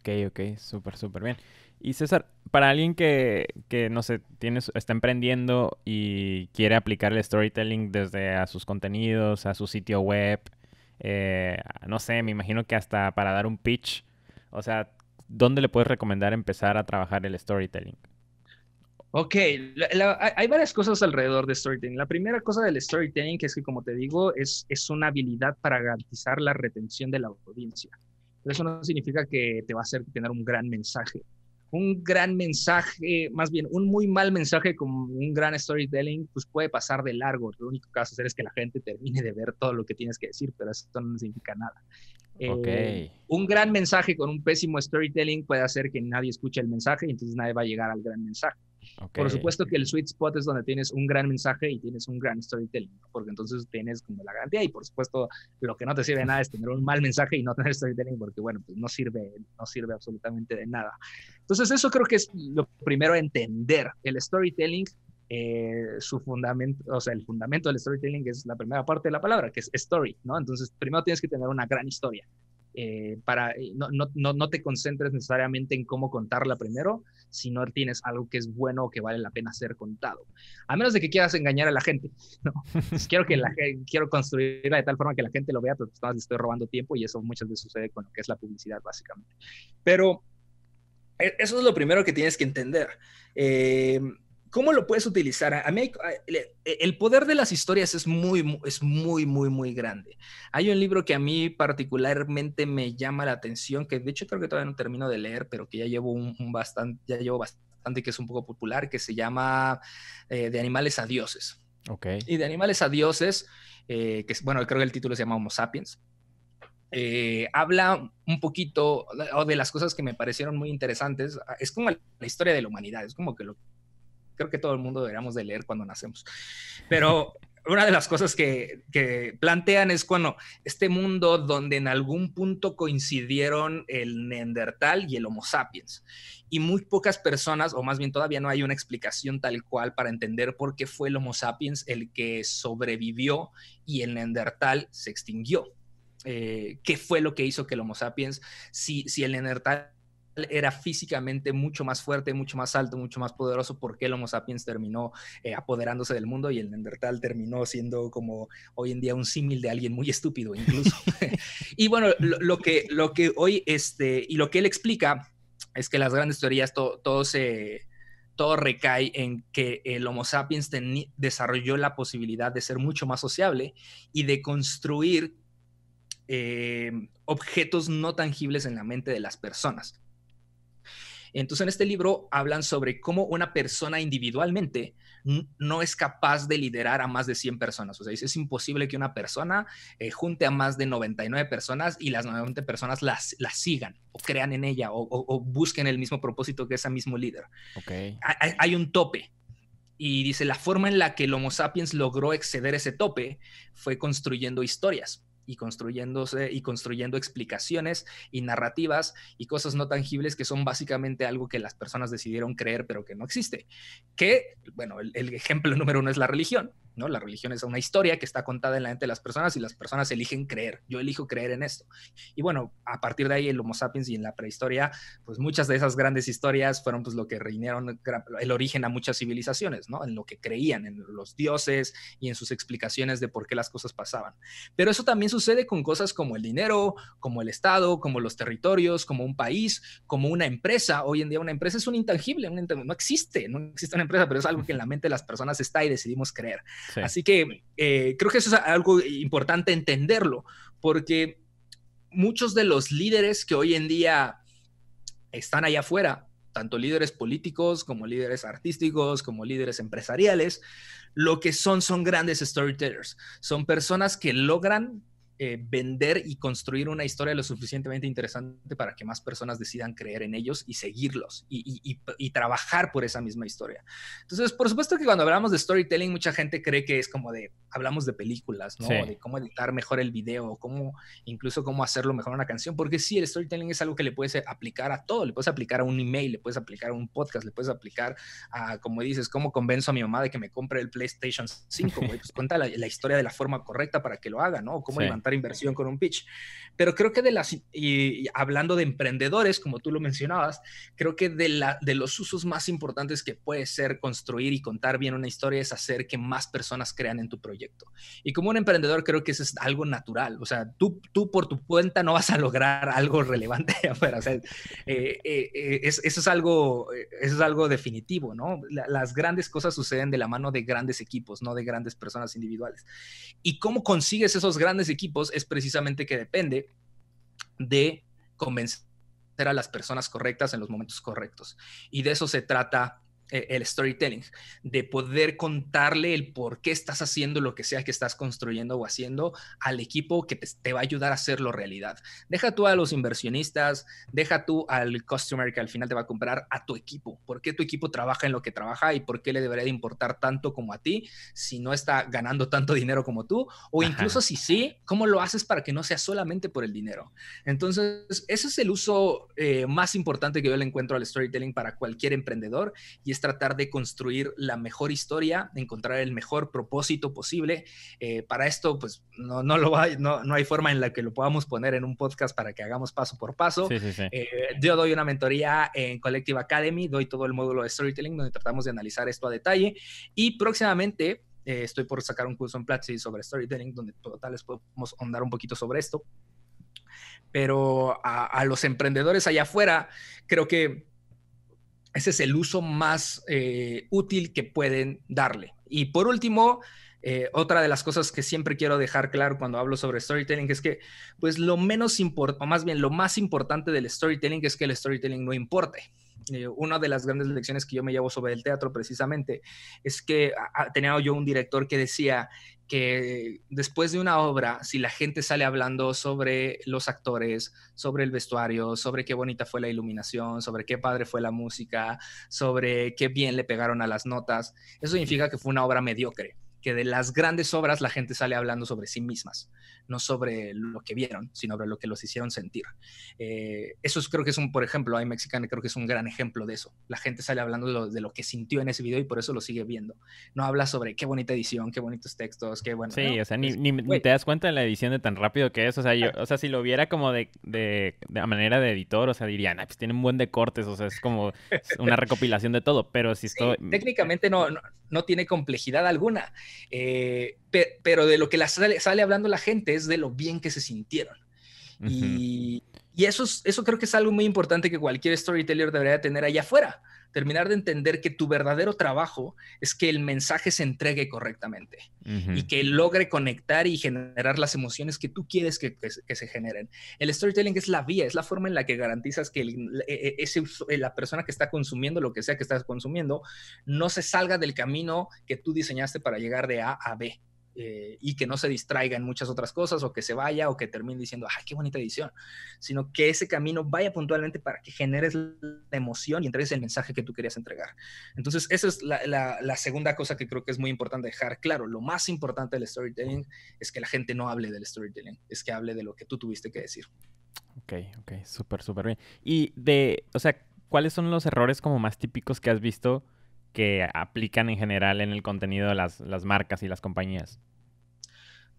Ok, ok, súper, súper bien. Y César, para alguien que, que no sé, tiene, está emprendiendo y quiere aplicar el storytelling desde a sus contenidos, a su sitio web, eh, no sé, me imagino que hasta para dar un pitch, o sea, ¿dónde le puedes recomendar empezar a trabajar el storytelling? Ok, hay varias cosas alrededor de storytelling. La primera cosa del storytelling es que, como te digo, es, es una habilidad para garantizar la retención de la audiencia. eso no significa que te va a hacer tener un gran mensaje. Un gran mensaje, más bien un muy mal mensaje como un gran storytelling, pues puede pasar de largo. Lo único que vas a hacer es que la gente termine de ver todo lo que tienes que decir, pero eso no significa nada. Okay. Eh, un gran mensaje con un pésimo storytelling puede hacer que nadie escuche el mensaje y entonces nadie va a llegar al gran mensaje. Por supuesto que el sweet spot es donde tienes un gran mensaje y tienes un gran storytelling, porque entonces tienes como la garantía y por supuesto lo que no te sirve de nada es tener un mal mensaje y no tener storytelling porque bueno, pues no sirve, no sirve absolutamente de nada. Entonces eso creo que es lo primero entender. El storytelling eh, su fundamento, o sea, el fundamento del storytelling es la primera parte de la palabra, que es story, ¿no? Entonces, primero tienes que tener una gran historia. Eh, para, eh, no, no, no, te concentres necesariamente en cómo contarla primero, si no tienes algo que es bueno o que vale la pena ser contado. A menos de que quieras engañar a la gente, ¿no? Pues quiero, que la, *laughs* quiero construirla de tal forma que la gente lo vea, pero pues, le estoy robando tiempo y eso muchas veces sucede con lo que es la publicidad, básicamente. Pero e, eso es lo primero que tienes que entender. Eh, ¿Cómo lo puedes utilizar? A mí, e, el poder de las historias es muy, es muy, muy, muy grande. Hay un libro que a mí particularmente me llama la atención, que de hecho creo que todavía no termino de leer, pero que ya llevo un, bastante, ya llevo bastante, que es un poco popular, que se llama eh, De animales a dioses. Okay. Y de animales a dioses, eh, que bueno, creo que el título se llama Homo sapiens. Eh, habla un poquito de las cosas que me parecieron muy interesantes. Es como la historia de la humanidad, es como que lo que todo el mundo deberíamos de leer cuando nacemos. Pero una de las cosas que, plantean es cuando este mundo donde en algún punto coincidieron el neandertal y el homo sapiens. Y muy pocas personas, o más bien todavía no hay una explicación tal cual para entender por qué fue el homo sapiens el que sobrevivió y el neandertal se extinguió. Eh, ¿Qué fue lo que hizo que el homo sapiens, si, si el neandertal era físicamente mucho más fuerte, mucho más alto, mucho más poderoso, porque el Homo sapiens terminó eh, apoderándose del mundo y el Neandertal terminó siendo como hoy en día un símil de alguien muy estúpido incluso. *laughs* y bueno, lo, que, lo que hoy, este, y lo que él explica es que las grandes teorías, todo todo recae en que el Homo sapiens desarrolló la posibilidad de ser mucho más sociable y de construir eh, objetos no tangibles en la mente de las personas. Entonces, en este libro hablan sobre cómo una persona individualmente no es capaz de liderar a más de 100 personas. O sea, es imposible que una persona eh, junte a más de 99 personas y las 99 personas las, sigan o crean en ella o, busquen el mismo propósito que ese mismo líder. Okay. Hay, hay un tope. Y dice, la forma en la que el Homo sapiens logró exceder ese tope fue construyendo historias y construyéndose y construyendo explicaciones y narrativas y cosas no tangibles que son básicamente algo que las personas decidieron creer pero que no existe. Que, bueno, el, el ejemplo número uno es la religión, ¿no? La religión es una historia que está contada en la mente de las personas y las personas eligen creer. Yo elijo creer en esto. Y bueno, a partir de ahí el Homo sapiens y en la prehistoria, pues muchas de esas grandes historias fueron pues lo que reinieron el origen a muchas civilizaciones, ¿no? En lo que creían, en los dioses y en sus explicaciones de por qué las cosas pasaban. Pero eso también sucede con cosas como el dinero, como el Estado, como los territorios, como un país, como una empresa. Hoy en día una empresa es un intangible, un intangible. no existe, no existe una empresa, pero es algo que en la mente de las personas está y decidimos creer. Así que eh, creo que eso es algo importante entenderlo, porque muchos de los líderes que hoy en día están allá afuera, tanto líderes políticos como líderes artísticos, como líderes empresariales, lo que son son grandes storytellers, son personas que logran eh, vender y construir una historia lo suficientemente interesante para que más personas decidan creer en ellos y seguirlos y, trabajar por esa misma historia. Entonces, por supuesto que cuando hablamos de storytelling, mucha gente cree que es como de, hablamos de películas, ¿no? De cómo editar mejor el video, cómo, incluso cómo hacerlo mejor una canción, porque sí, el storytelling es algo que le puedes aplicar a todo, le puedes aplicar a un email, le puedes aplicar a un podcast, le puedes aplicar a, como dices, cómo convenzo a mi mamá de que me compre el PlayStation 5, pues cuenta la, historia de la forma correcta para que lo haga, ¿no? Cómo inversión con un pitch. Pero creo que de las, y, hablando de emprendedores, como tú lo mencionabas, creo que de, la, de los usos más importantes que puede ser construir y contar bien una historia es hacer que más personas crean en tu proyecto. Y como un emprendedor creo que eso es algo natural. O sea, tú, tú por tu cuenta no vas a lograr algo relevante *laughs* afuera. O sea, eh, eh, eh, eso, es algo, es algo definitivo, ¿no? las grandes cosas suceden de la mano de grandes equipos, no de grandes personas individuales. ¿Y cómo consigues esos grandes equipos? es precisamente que depende de convencer a las personas correctas en los momentos correctos. Y de eso se trata eh, el storytelling, de poder contarle el por qué estás haciendo lo que sea que estás construyendo o haciendo al equipo que te, va a ayudar a hacerlo realidad. Deja tú a los inversionistas, deja tú al customer que al final te va a comprar, a tu equipo. ¿Por qué tu equipo trabaja en lo que trabaja y por qué le debería de importar tanto como a ti si no está ganando tanto dinero como tú? O incluso si sí, ¿cómo lo haces para que no sea solamente por el dinero? Entonces, ese es el uso eh, más importante que yo le encuentro al storytelling para cualquier emprendedor y es tratar de construir la mejor historia, encontrar el mejor propósito posible. Eh, para esto, pues no, lo hay, no, hay forma en la que lo podamos poner en un podcast para que hagamos paso por paso. Eh, yo doy una mentoría en Collective Academy, doy todo el módulo de storytelling donde tratamos de analizar esto a detalle y próximamente eh, estoy por sacar un curso en Platzi sobre storytelling, donde tal vez podemos ahondar un poquito sobre esto. Pero a, a, los emprendedores allá afuera, creo que ese es el uso más eh, útil que pueden darle. Y por último, eh, otra de las cosas que siempre quiero dejar claro cuando hablo sobre storytelling es que, pues lo menos importante, o más bien lo más importante del storytelling es que el storytelling no importe. Eh, una de las grandes lecciones que yo me llevo sobre el teatro precisamente es que tenía yo un director que decía que después de una obra, si la gente sale hablando sobre los actores, sobre el vestuario, sobre qué bonita fue la iluminación, sobre qué padre fue la música, sobre qué bien le pegaron a las notas, eso significa que fue una obra mediocre que de las grandes obras la gente sale hablando sobre sí mismas, no sobre lo que vieron, sino sobre lo que los hicieron sentir. Eh, eso es, creo que es un, por ejemplo, hay Mexicana, creo que es un gran ejemplo de eso. La gente sale hablando de lo, que sintió en ese video y por eso lo sigue viendo. No habla sobre qué bonita edición, qué bonitos textos, qué bueno. Sí, o sea, ni, te das cuenta de la edición de tan rápido que es. O sea, o sea si lo viera como de, manera de editor, o sea, dirían, pues tiene un buen de cortes, o sea, es como *laughs* una recopilación de todo, pero si esto... técnicamente no, no, tiene complejidad alguna, eh, pero de lo que sale, sale hablando la gente es de lo bien que se sintieron. Y, eso, es, eso creo que es algo muy importante que cualquier storyteller debería tener allá afuera. Terminar de entender que tu verdadero trabajo es que el mensaje se entregue correctamente y que logre conectar y generar las emociones que tú quieres que, se generen. El storytelling es la vía, es la forma en la que garantizas que e, e, eh, la persona que está consumiendo lo que sea que estás consumiendo no se salga del camino que tú diseñaste para llegar de A a B. Eh, y que no se distraiga en muchas otras cosas o que se vaya o que termine diciendo, ay, qué bonita edición, sino que ese camino vaya puntualmente para que generes la emoción y entregues el mensaje que tú querías entregar. Entonces, esa es la, la segunda cosa que creo que es muy importante dejar claro. Lo más importante del storytelling es que la gente no hable del storytelling, es que hable de lo que tú tuviste que decir. Ok, ok, súper, súper bien. Y de, o sea, ¿cuáles son los errores como más típicos que has visto? que aplican en general en el contenido de las, las marcas y las compañías.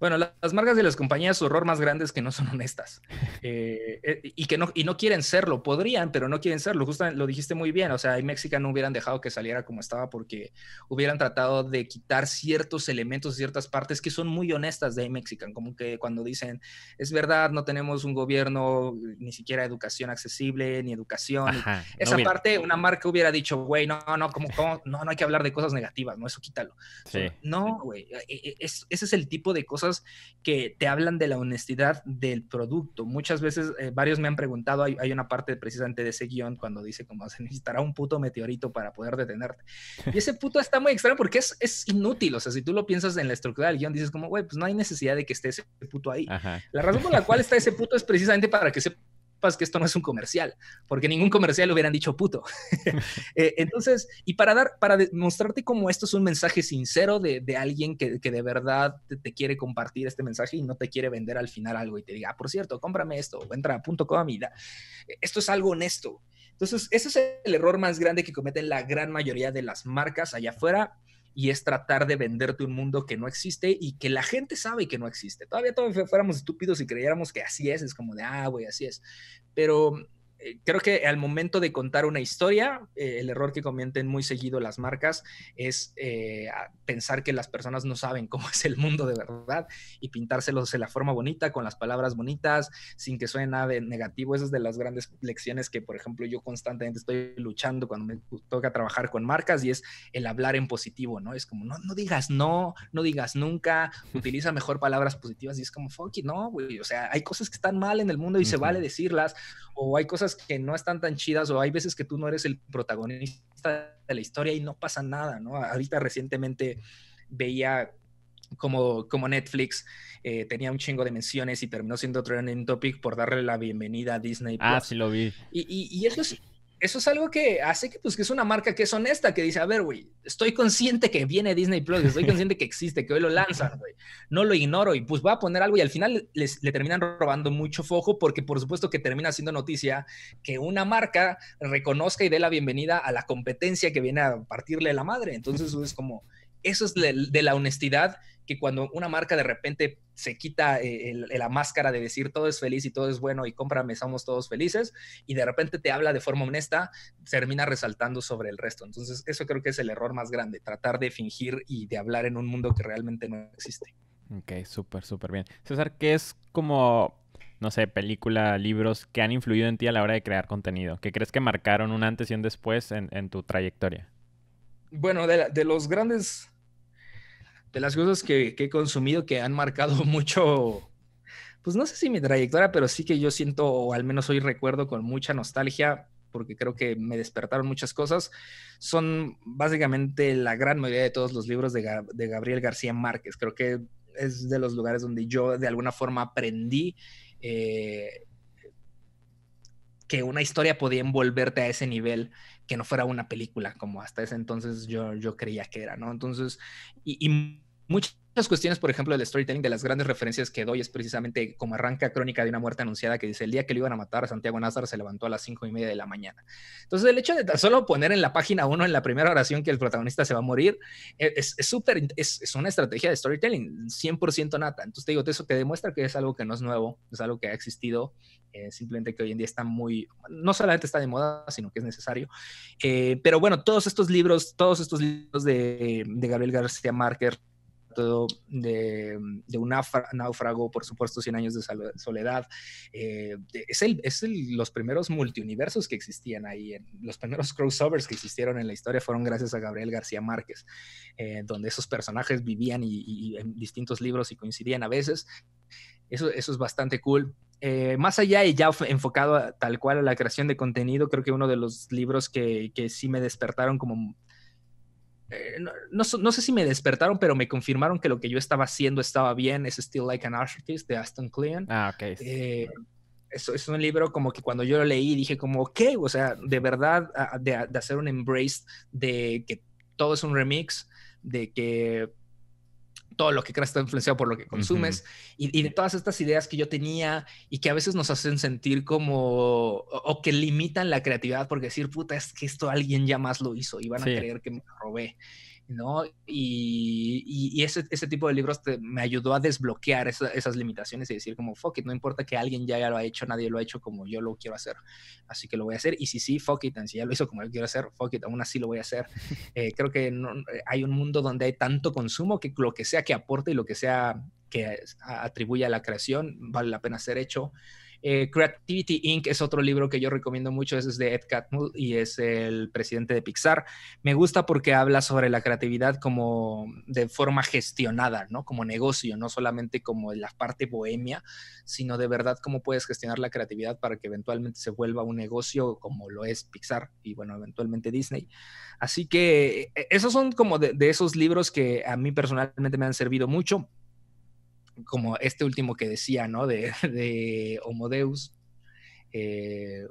Bueno, las marcas de las compañías, su horror más grandes que no son honestas *laughs* eh, eh, y que no, y no quieren serlo. Podrían, pero no quieren serlo. Justo lo dijiste muy bien. O sea, iMexican no hubieran dejado que saliera como estaba porque hubieran tratado de quitar ciertos elementos, ciertas partes que son muy honestas de Mexican, como que cuando dicen, es verdad, no tenemos un gobierno, ni siquiera educación accesible, ni educación. Esa parte, una marca hubiera dicho, güey, no, no, como, no, no hay que hablar de cosas negativas, no, eso quítalo. No, güey, e, e, ese es el tipo de cosas que te hablan de la honestidad del producto. Muchas veces, eh, varios me han preguntado, hay, una parte precisamente de ese guión cuando dice como *laughs* se necesitará un puto meteorito para poder detenerte. Y ese puto está muy extraño porque es, inútil. O sea, si tú lo piensas en la estructura del guión, dices como, güey, pues no hay necesidad de que esté ese puto ahí. La razón por la cual está ese puto es precisamente para que se que esto no es un comercial, porque ningún comercial lo hubieran dicho puto. *laughs* Eh, entonces, y para dar, para demostrarte cómo esto es un mensaje sincero de, alguien que, de verdad te, quiere compartir este mensaje y no te quiere vender al final algo y te diga, ah, por cierto, cómprame esto, o entra a punto com y eh, Esto es algo honesto. Entonces, ese es el error más grande que cometen la gran mayoría de las marcas allá afuera y es tratar de venderte un mundo que no existe y que la gente sabe que no existe. Todavía todos fuéramos estúpidos y creyéramos que así es, es como de, ah, güey, así es. Pero eh, creo que al momento de contar una historia, eh, el error que comienten muy seguido las marcas es eh, pensar que las personas no saben cómo *laughs* es el mundo de verdad y pintárselos de la forma bonita, con las palabras bonitas, sin que suene nada de negativo. Esa es de las grandes lecciones que, por ejemplo, yo constantemente estoy luchando cuando me toca trabajar con marcas y es el hablar en positivo, ¿no? Es como, no, no digas no, no digas nunca, utiliza mejor palabras positivas y es como, fuck it, no, güey. O sea, hay cosas que están mal en el mundo y se vale decirlas o hay cosas que no están tan chidas o hay veces que tú no eres el protagonista de la historia y no pasa nada, ¿no? Ahorita recientemente veía como, como Netflix eh, tenía un chingo de menciones y terminó siendo trending topic por darle la bienvenida a Disney. Ah, sí lo vi. Y, y eso es eso es algo que hace que, pues, que es una marca que es honesta, que dice, a ver, güey, estoy consciente que viene Disney Plus, estoy *laughs* consciente que existe, que hoy lo lanzan, güey, no lo ignoro y pues va a poner algo y al final les, le terminan robando mucho fojo porque por supuesto que termina siendo noticia que una marca reconozca y dé la bienvenida a la competencia que viene a partirle la madre. Entonces es como, eso es de la honestidad que cuando una marca de repente se quita eh, la máscara de decir todo es feliz y todo es bueno y cómprame, somos todos felices, y de repente te habla de forma honesta, termina resaltando sobre el resto. Entonces, eso creo que es el error más grande, tratar de fingir y de hablar en un mundo que realmente no existe. Ok, súper, súper bien. César, ¿qué es como, no sé, película, libros que han influido en ti a la hora de crear contenido? ¿Qué crees que marcaron un antes y un después en, tu trayectoria? Bueno, de los grandes de las cosas que, he consumido que han marcado *laughs* mucho, pues no sé si mi trayectoria, pero sí que yo siento, o al menos hoy recuerdo con mucha nostalgia, porque creo que me despertaron muchas cosas, son básicamente la gran mayoría de todos los libros de, Gabriel García Márquez. Creo que es de los lugares donde yo de alguna forma aprendí. Eh, que una historia podía envolverte a ese nivel que no fuera una película, como hasta ese entonces yo, creía que era, ¿no? Entonces, y Muchas cuestiones, por ejemplo, del storytelling, de las grandes referencias que doy es precisamente como arranca Crónica de una muerte anunciada que dice el día que lo iban a matar, Santiago Nazar se levantó a las cinco y media de la mañana. Entonces, el hecho de solo poner en la página uno, en la primera oración, que el protagonista se va a morir, e-, es súper, es, una estrategia de storytelling, 100% nata. Entonces, te digo, eso te demuestra que es algo que no es nuevo, es algo que ha existido, eh, simplemente que hoy en día está muy, no solamente está de moda, sino que es necesario. Eh, pero bueno, todos estos libros, todos estos libros de, de Gabriel García Márquez, todo de, de un náufrago, por supuesto, 100 años de soledad. Eh, es el, es los primeros multiuniversos que existían ahí, en, los primeros crossovers que existieron en la historia fueron gracias a Gabriel García Márquez, eh, donde esos personajes vivían y, en distintos libros y coincidían a veces. Eso, eso es bastante cool. Eh, más allá y ya enfocado tal cual a la creación de contenido, creo que uno de los libros que, que sí me despertaron como eh, no, sé si me despertaron, pero me confirmaron que lo que yo estaba haciendo estaba bien. Es Still Like an Artist de Aston Klein. Ah, ok. Eh, es, un libro como que cuando yo lo leí dije como, ok, o sea, de verdad, de hacer un embrace de que todo es un remix, de que todo lo que creas está influenciado por lo que consumes y, de todas estas ideas que yo tenía y que a veces nos hacen sentir como o, que limitan la creatividad porque decir puta es que esto alguien ya más lo hizo y van a creer que me robé ¿no? Y, ese, tipo de libros me ayudó a desbloquear esas limitaciones y decir como, fuck it, no importa que alguien ya, lo ha hecho, nadie lo ha hecho como yo lo quiero hacer, así que lo voy a hacer. Y si sí, fuck it, si ya lo hizo como yo quiero hacer, fuck it, aún así lo voy a hacer. *laughs* Eh, creo que no, eh, hay un mundo donde hay tanto consumo que lo que sea que aporte y lo que sea que atribuya a la creación vale la pena ser hecho. Eh, Creativity Inc. es otro libro que yo recomiendo mucho, es de Ed Catmull y es el presidente de Pixar. Me gusta porque habla sobre la creatividad como de forma gestionada, ¿no? Como negocio, no solamente como la parte bohemia, sino de verdad cómo puedes gestionar la creatividad para que eventualmente se vuelva un negocio como lo es Pixar y bueno, eventualmente Disney. Así que eh, esos son como de esos libros que a mí personalmente me han servido mucho como este último que decía, ¿no? De, *laughs* de Homodeus. Eh,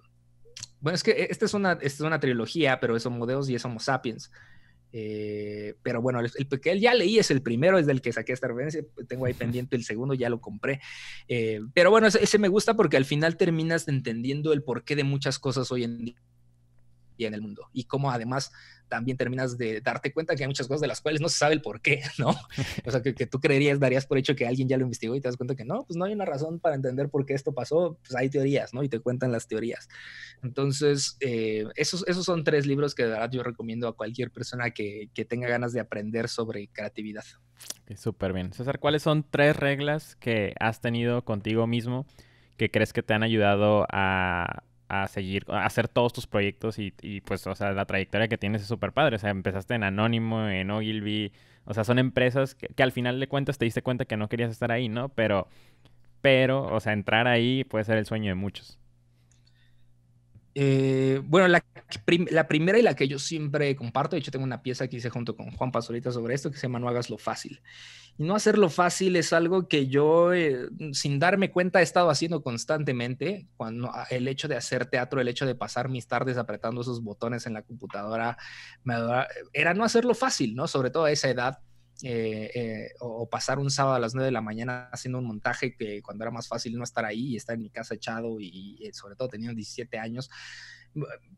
bueno, es que esta es, una, trilogía, pero es Homodeus y es Homo Sapiens. Eh, pero bueno, el, que que ya leí es el primero, es del que saqué esta referencia. Tengo ahí pendiente el segundo, ya lo compré. Eh, pero bueno, ese, me gusta porque al final terminas entendiendo el porqué de muchas cosas hoy en día en el mundo y cómo además también terminas de darte cuenta que hay muchas cosas de las cuales no se sabe el por qué, *laughs* ¿no? O sea, que, tú creerías, darías por hecho que alguien ya lo investigó y te das cuenta que no, pues no hay una razón para entender por qué esto pasó, pues hay teorías, ¿no? Y te cuentan las teorías. Entonces, eh, esos, esos son tres libros que de verdad yo recomiendo a cualquier persona que, que tenga ganas de aprender sobre creatividad. Súper bien. César, ¿cuáles son tres reglas que has tenido contigo mismo que crees que te han ayudado a a seguir, a hacer todos tus proyectos y, pues, o sea, la trayectoria que tienes es súper padre. O sea, empezaste en Anónimo, en Ogilvy, o sea, son empresas que, que, al final de cuentas te diste cuenta que no querías estar ahí, ¿no? Pero, pero, o sea, entrar ahí puede ser el sueño de muchos. Eh, bueno, la, primera y la que yo siempre comparto, de hecho tengo una pieza que hice junto con Juan Pasolita sobre esto que se llama No hagas lo fácil. Y no hacerlo fácil es algo que yo, eh, sin darme cuenta, he estado haciendo constantemente. Cuando ah, el hecho de hacer teatro, el hecho de pasar mis tardes apretando esos botones en la computadora, era no hacerlo fácil, ¿no? Sobre todo a esa edad eh, eh, o, pasar un sábado a las 9 de la mañana haciendo un montaje que cuando era más fácil no estar ahí y estar en mi casa echado y, eh, sobre todo teniendo 17 años,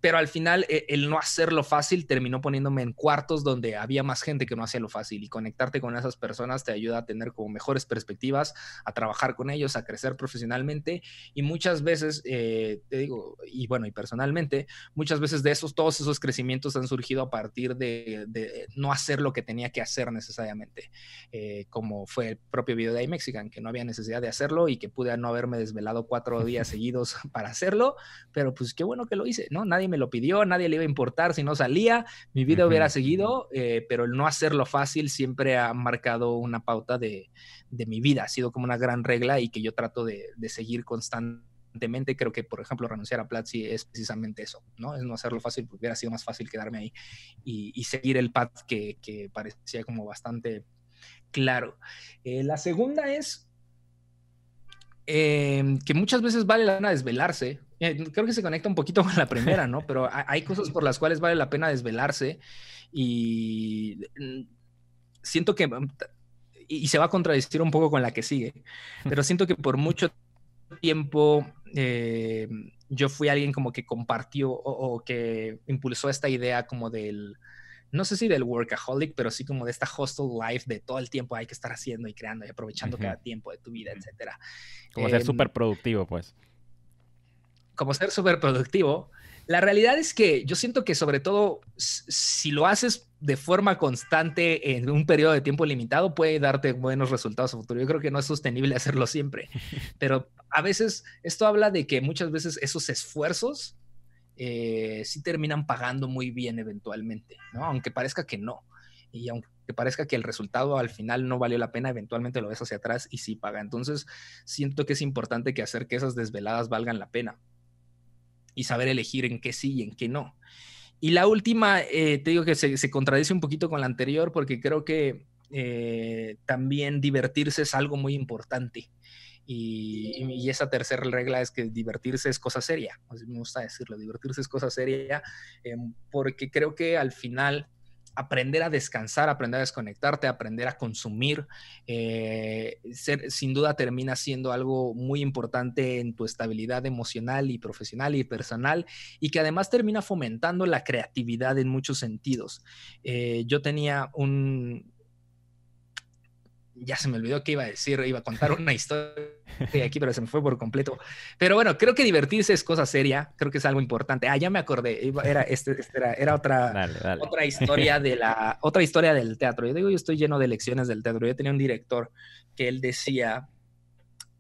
pero al final eh, el no hacerlo fácil terminó poniéndome en cuartos donde había más gente que no hacía lo fácil y conectarte con esas personas te ayuda a tener como mejores perspectivas, a trabajar con ellos, a crecer profesionalmente y muchas veces, eh, te digo, y bueno, y personalmente, muchas veces de esos, todos esos crecimientos han surgido a partir de, no hacer lo que tenía que hacer necesariamente, eh, como fue el propio video de iMexican, que no había necesidad de hacerlo y que pude no haberme desvelado cuatro días *laughs* seguidos para hacerlo, pero pues qué bueno que lo hice Nadie me lo pidió, nadie le iba a importar si no salía, mi vida hubiera seguido, eh, pero el no hacerlo fácil siempre ha marcado una pauta de, mi vida, ha sido como una gran regla y que yo trato de, seguir constantemente. Creo que, por ejemplo, renunciar a Platzi es precisamente eso, ¿no? Es no hacerlo fácil, porque hubiera sido más fácil quedarme ahí y, seguir el path que, que parecía como bastante claro. Eh, la segunda es Em, que muchas veces vale la pena desvelarse. Eh, creo que se conecta un poquito con la primera, ¿no? Pero hay cosas por las cuales vale la pena desvelarse y mm, siento que, mm, y se va a contradecir un poco con la que sigue, pero *laughs* siento que por mucho tiempo eh, yo fui alguien como que compartió o, que impulsó esta idea como del no sé si del workaholic, pero sí como de esta hostel life de todo el tiempo hay que estar haciendo y creando y aprovechando cada tiempo de tu vida, etcétera. Como ser em, súper productivo, pues. Como ser súper productivo. La realidad es que yo siento que sobre todo si lo haces de forma constante en un periodo de tiempo limitado puede darte buenos resultados a futuro. Yo creo que no es sostenible *laughs* hacerlo siempre, pero a veces esto habla de que muchas veces esos esfuerzos si eh, sí terminan pagando muy bien eventualmente, Aunque parezca que no. Y aunque parezca que el resultado al final no valió la pena, eventualmente lo ves hacia atrás y sí paga. Entonces, siento que es importante que hacer que esas desveladas valgan la pena y saber elegir en qué sí y en qué no. Y la última, eh, te digo que se, contradice un poquito con la anterior porque creo que eh, también divertirse es algo muy importante. Y, esa tercera regla es que divertirse es cosa seria, me gusta decirlo, divertirse es cosa seria, em, porque creo que al final aprender a descansar, aprender a desconectarte, aprender a consumir, eh, sin duda termina siendo algo muy importante en tu estabilidad emocional y profesional y personal y que además termina fomentando la creatividad en muchos sentidos. Eh, yo tenía un, ya se me olvidó qué iba a decir, iba a contar una historia aquí, pero se me fue por completo. Pero bueno, creo que divertirse es cosa seria, creo que es algo importante. Ah, ya me acordé, era, este, este era, otra, otra historia de la, otra historia del teatro. Yo digo, yo estoy lleno de lecciones del teatro. Yo tenía un director que él decía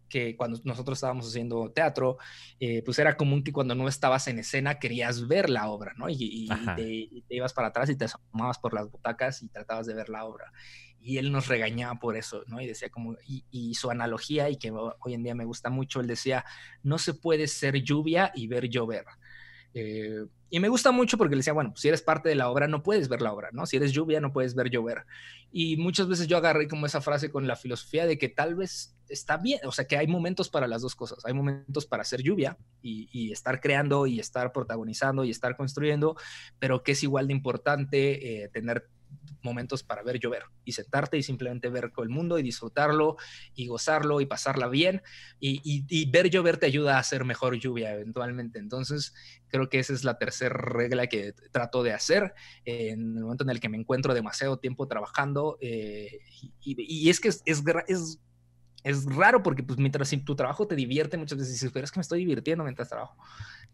que cuando nosotros estábamos haciendo teatro, eh, pues era común que cuando no estabas en escena querías ver la obra, ¿no? Y, te, y te ibas para atrás y te asomabas por las butacas y tratabas de ver la obra y él nos regañaba por eso, ¿no? Y decía como, y, su analogía, y que hoy en día me gusta mucho, él decía, no se puede ser lluvia y ver llover. Eh, y me gusta mucho porque le decía, bueno, pues, si eres parte de la obra, no puedes ver la obra, ¿no? Si eres lluvia, no puedes ver llover. Y muchas veces yo agarré como esa frase con la filosofía de que tal vez está bien, o sea, que hay momentos para las dos cosas. Hay momentos para ser lluvia y, estar creando y estar protagonizando y estar construyendo, pero que es igual de importante eh, tener momentos para ver llover y sentarte y simplemente ver con el mundo y disfrutarlo y gozarlo y pasarla bien. Y, ver llover te ayuda a hacer mejor lluvia eventualmente. Entonces, creo que esa es la tercera regla que trato de hacer en el momento en el que me encuentro demasiado tiempo trabajando. Eh, y, es que es, raro porque pues mientras tu trabajo te divierte muchas veces dices, pero es que me estoy divirtiendo mientras trabajo.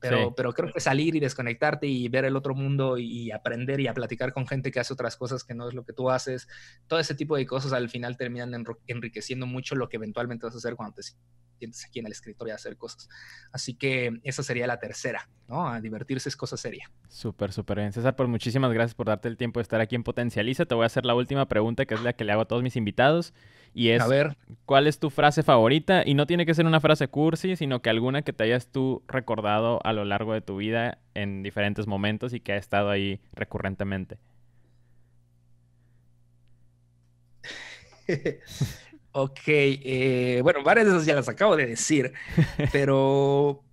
Pero, pero creo que salir y desconectarte y ver el otro mundo y aprender y a platicar con gente que hace otras cosas que no es lo que tú haces, todo ese tipo de cosas al final terminan enriqueciendo mucho lo que eventualmente vas a hacer cuando te aquí en el escritorio a hacer cosas. Así que esa sería la tercera, ¿no? A divertirse es cosa seria. Súper, súper bien. César, pues muchísimas gracias por darte el tiempo de estar aquí en Potencializa. Te voy a hacer la última pregunta que es la que le hago a todos mis invitados y es ¿cuál es tu frase favorita? Y no tiene que ser una frase cursi, sino que alguna que te hayas tú recordado a lo largo de tu vida en diferentes momentos y que ha estado ahí recurrentemente. *laughs* Ok, eh, bueno, varias de esas ya las acabo de decir, *laughs* pero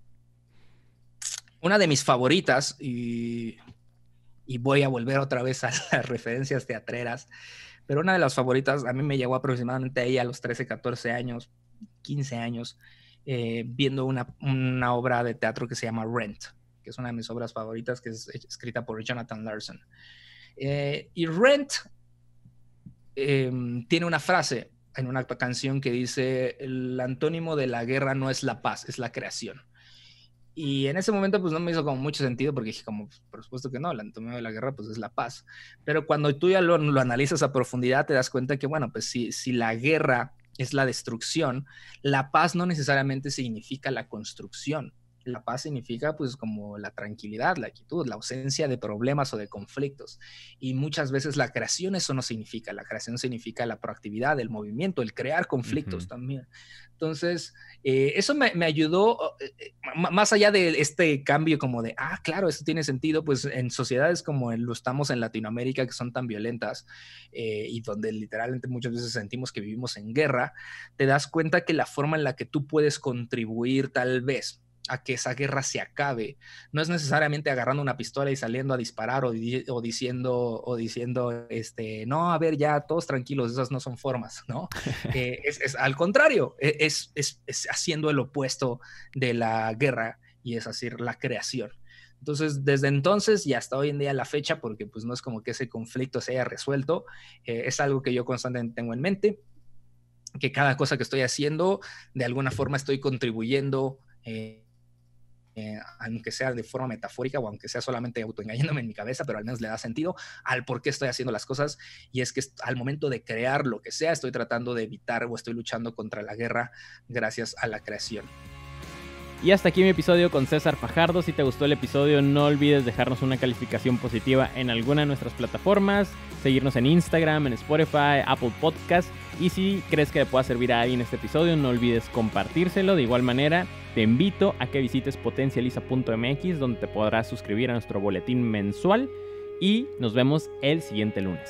una de mis favoritas, y, voy a volver otra vez a las referencias teatreras, pero una de las favoritas, a mí me llegó aproximadamente ahí a los 13, 14 años, 15 años, eh, viendo una, obra de teatro que se llama Rent, que es una de mis obras favoritas, que es escrita por Jonathan Larson. Eh, y Rent em, tiene una frase en una canción que dice, el antónimo de la guerra no es la paz, es la creación. Y en ese momento pues no me hizo como mucho sentido porque dije como, pues, por supuesto que no, el antónimo de la guerra pues es la paz. Pero cuando tú ya lo, lo analizas a profundidad te das cuenta que bueno, pues si, si la guerra es la destrucción, la paz no necesariamente significa la construcción. La paz significa pues como la tranquilidad, la quietud, la ausencia de problemas o de conflictos. Y muchas veces la creación eso no significa, la creación significa la proactividad, el movimiento, el crear conflictos también. Entonces, eh, eso me, ayudó, eh, eh, más allá de este cambio como de, ah, claro, eso tiene sentido, pues en sociedades como lo estamos en Latinoamérica, que son tan violentas y donde literalmente muchas veces sentimos que vivimos en guerra, te das cuenta que la forma en la que tú puedes contribuir tal vez a que esa guerra se acabe. No es necesariamente agarrando una pistola y saliendo a disparar o, diciendo, o diciendo este, no, a ver, ya todos tranquilos, esas no son formas, ¿no? *laughs* Eh, es, al contrario, e, es, es, haciendo el opuesto de la guerra y es decir, la creación. Entonces, desde entonces y hasta hoy en día la fecha, porque pues no es como que ese conflicto se haya resuelto, eh, es algo que yo constantemente tengo en mente, que cada cosa que estoy haciendo, de alguna forma estoy contribuyendo eh, eh, aunque sea de forma metafórica o aunque sea solamente autoengañándome en mi cabeza, pero al menos le da sentido al por qué estoy haciendo las cosas. Y es que al momento de crear lo que sea, estoy tratando de evitar o estoy luchando contra la guerra gracias a la creación. Y hasta aquí mi episodio con César Fajardo. Si te gustó el episodio, no olvides dejarnos una calificación positiva en alguna de nuestras plataformas, seguirnos en Instagram, en Spotify, Apple Podcasts y si crees que le pueda servir a alguien este episodio, no olvides compartírselo. De igual manera, te invito a que visites potencializa.mx, donde te podrás suscribir a nuestro boletín mensual. Y nos vemos el siguiente lunes.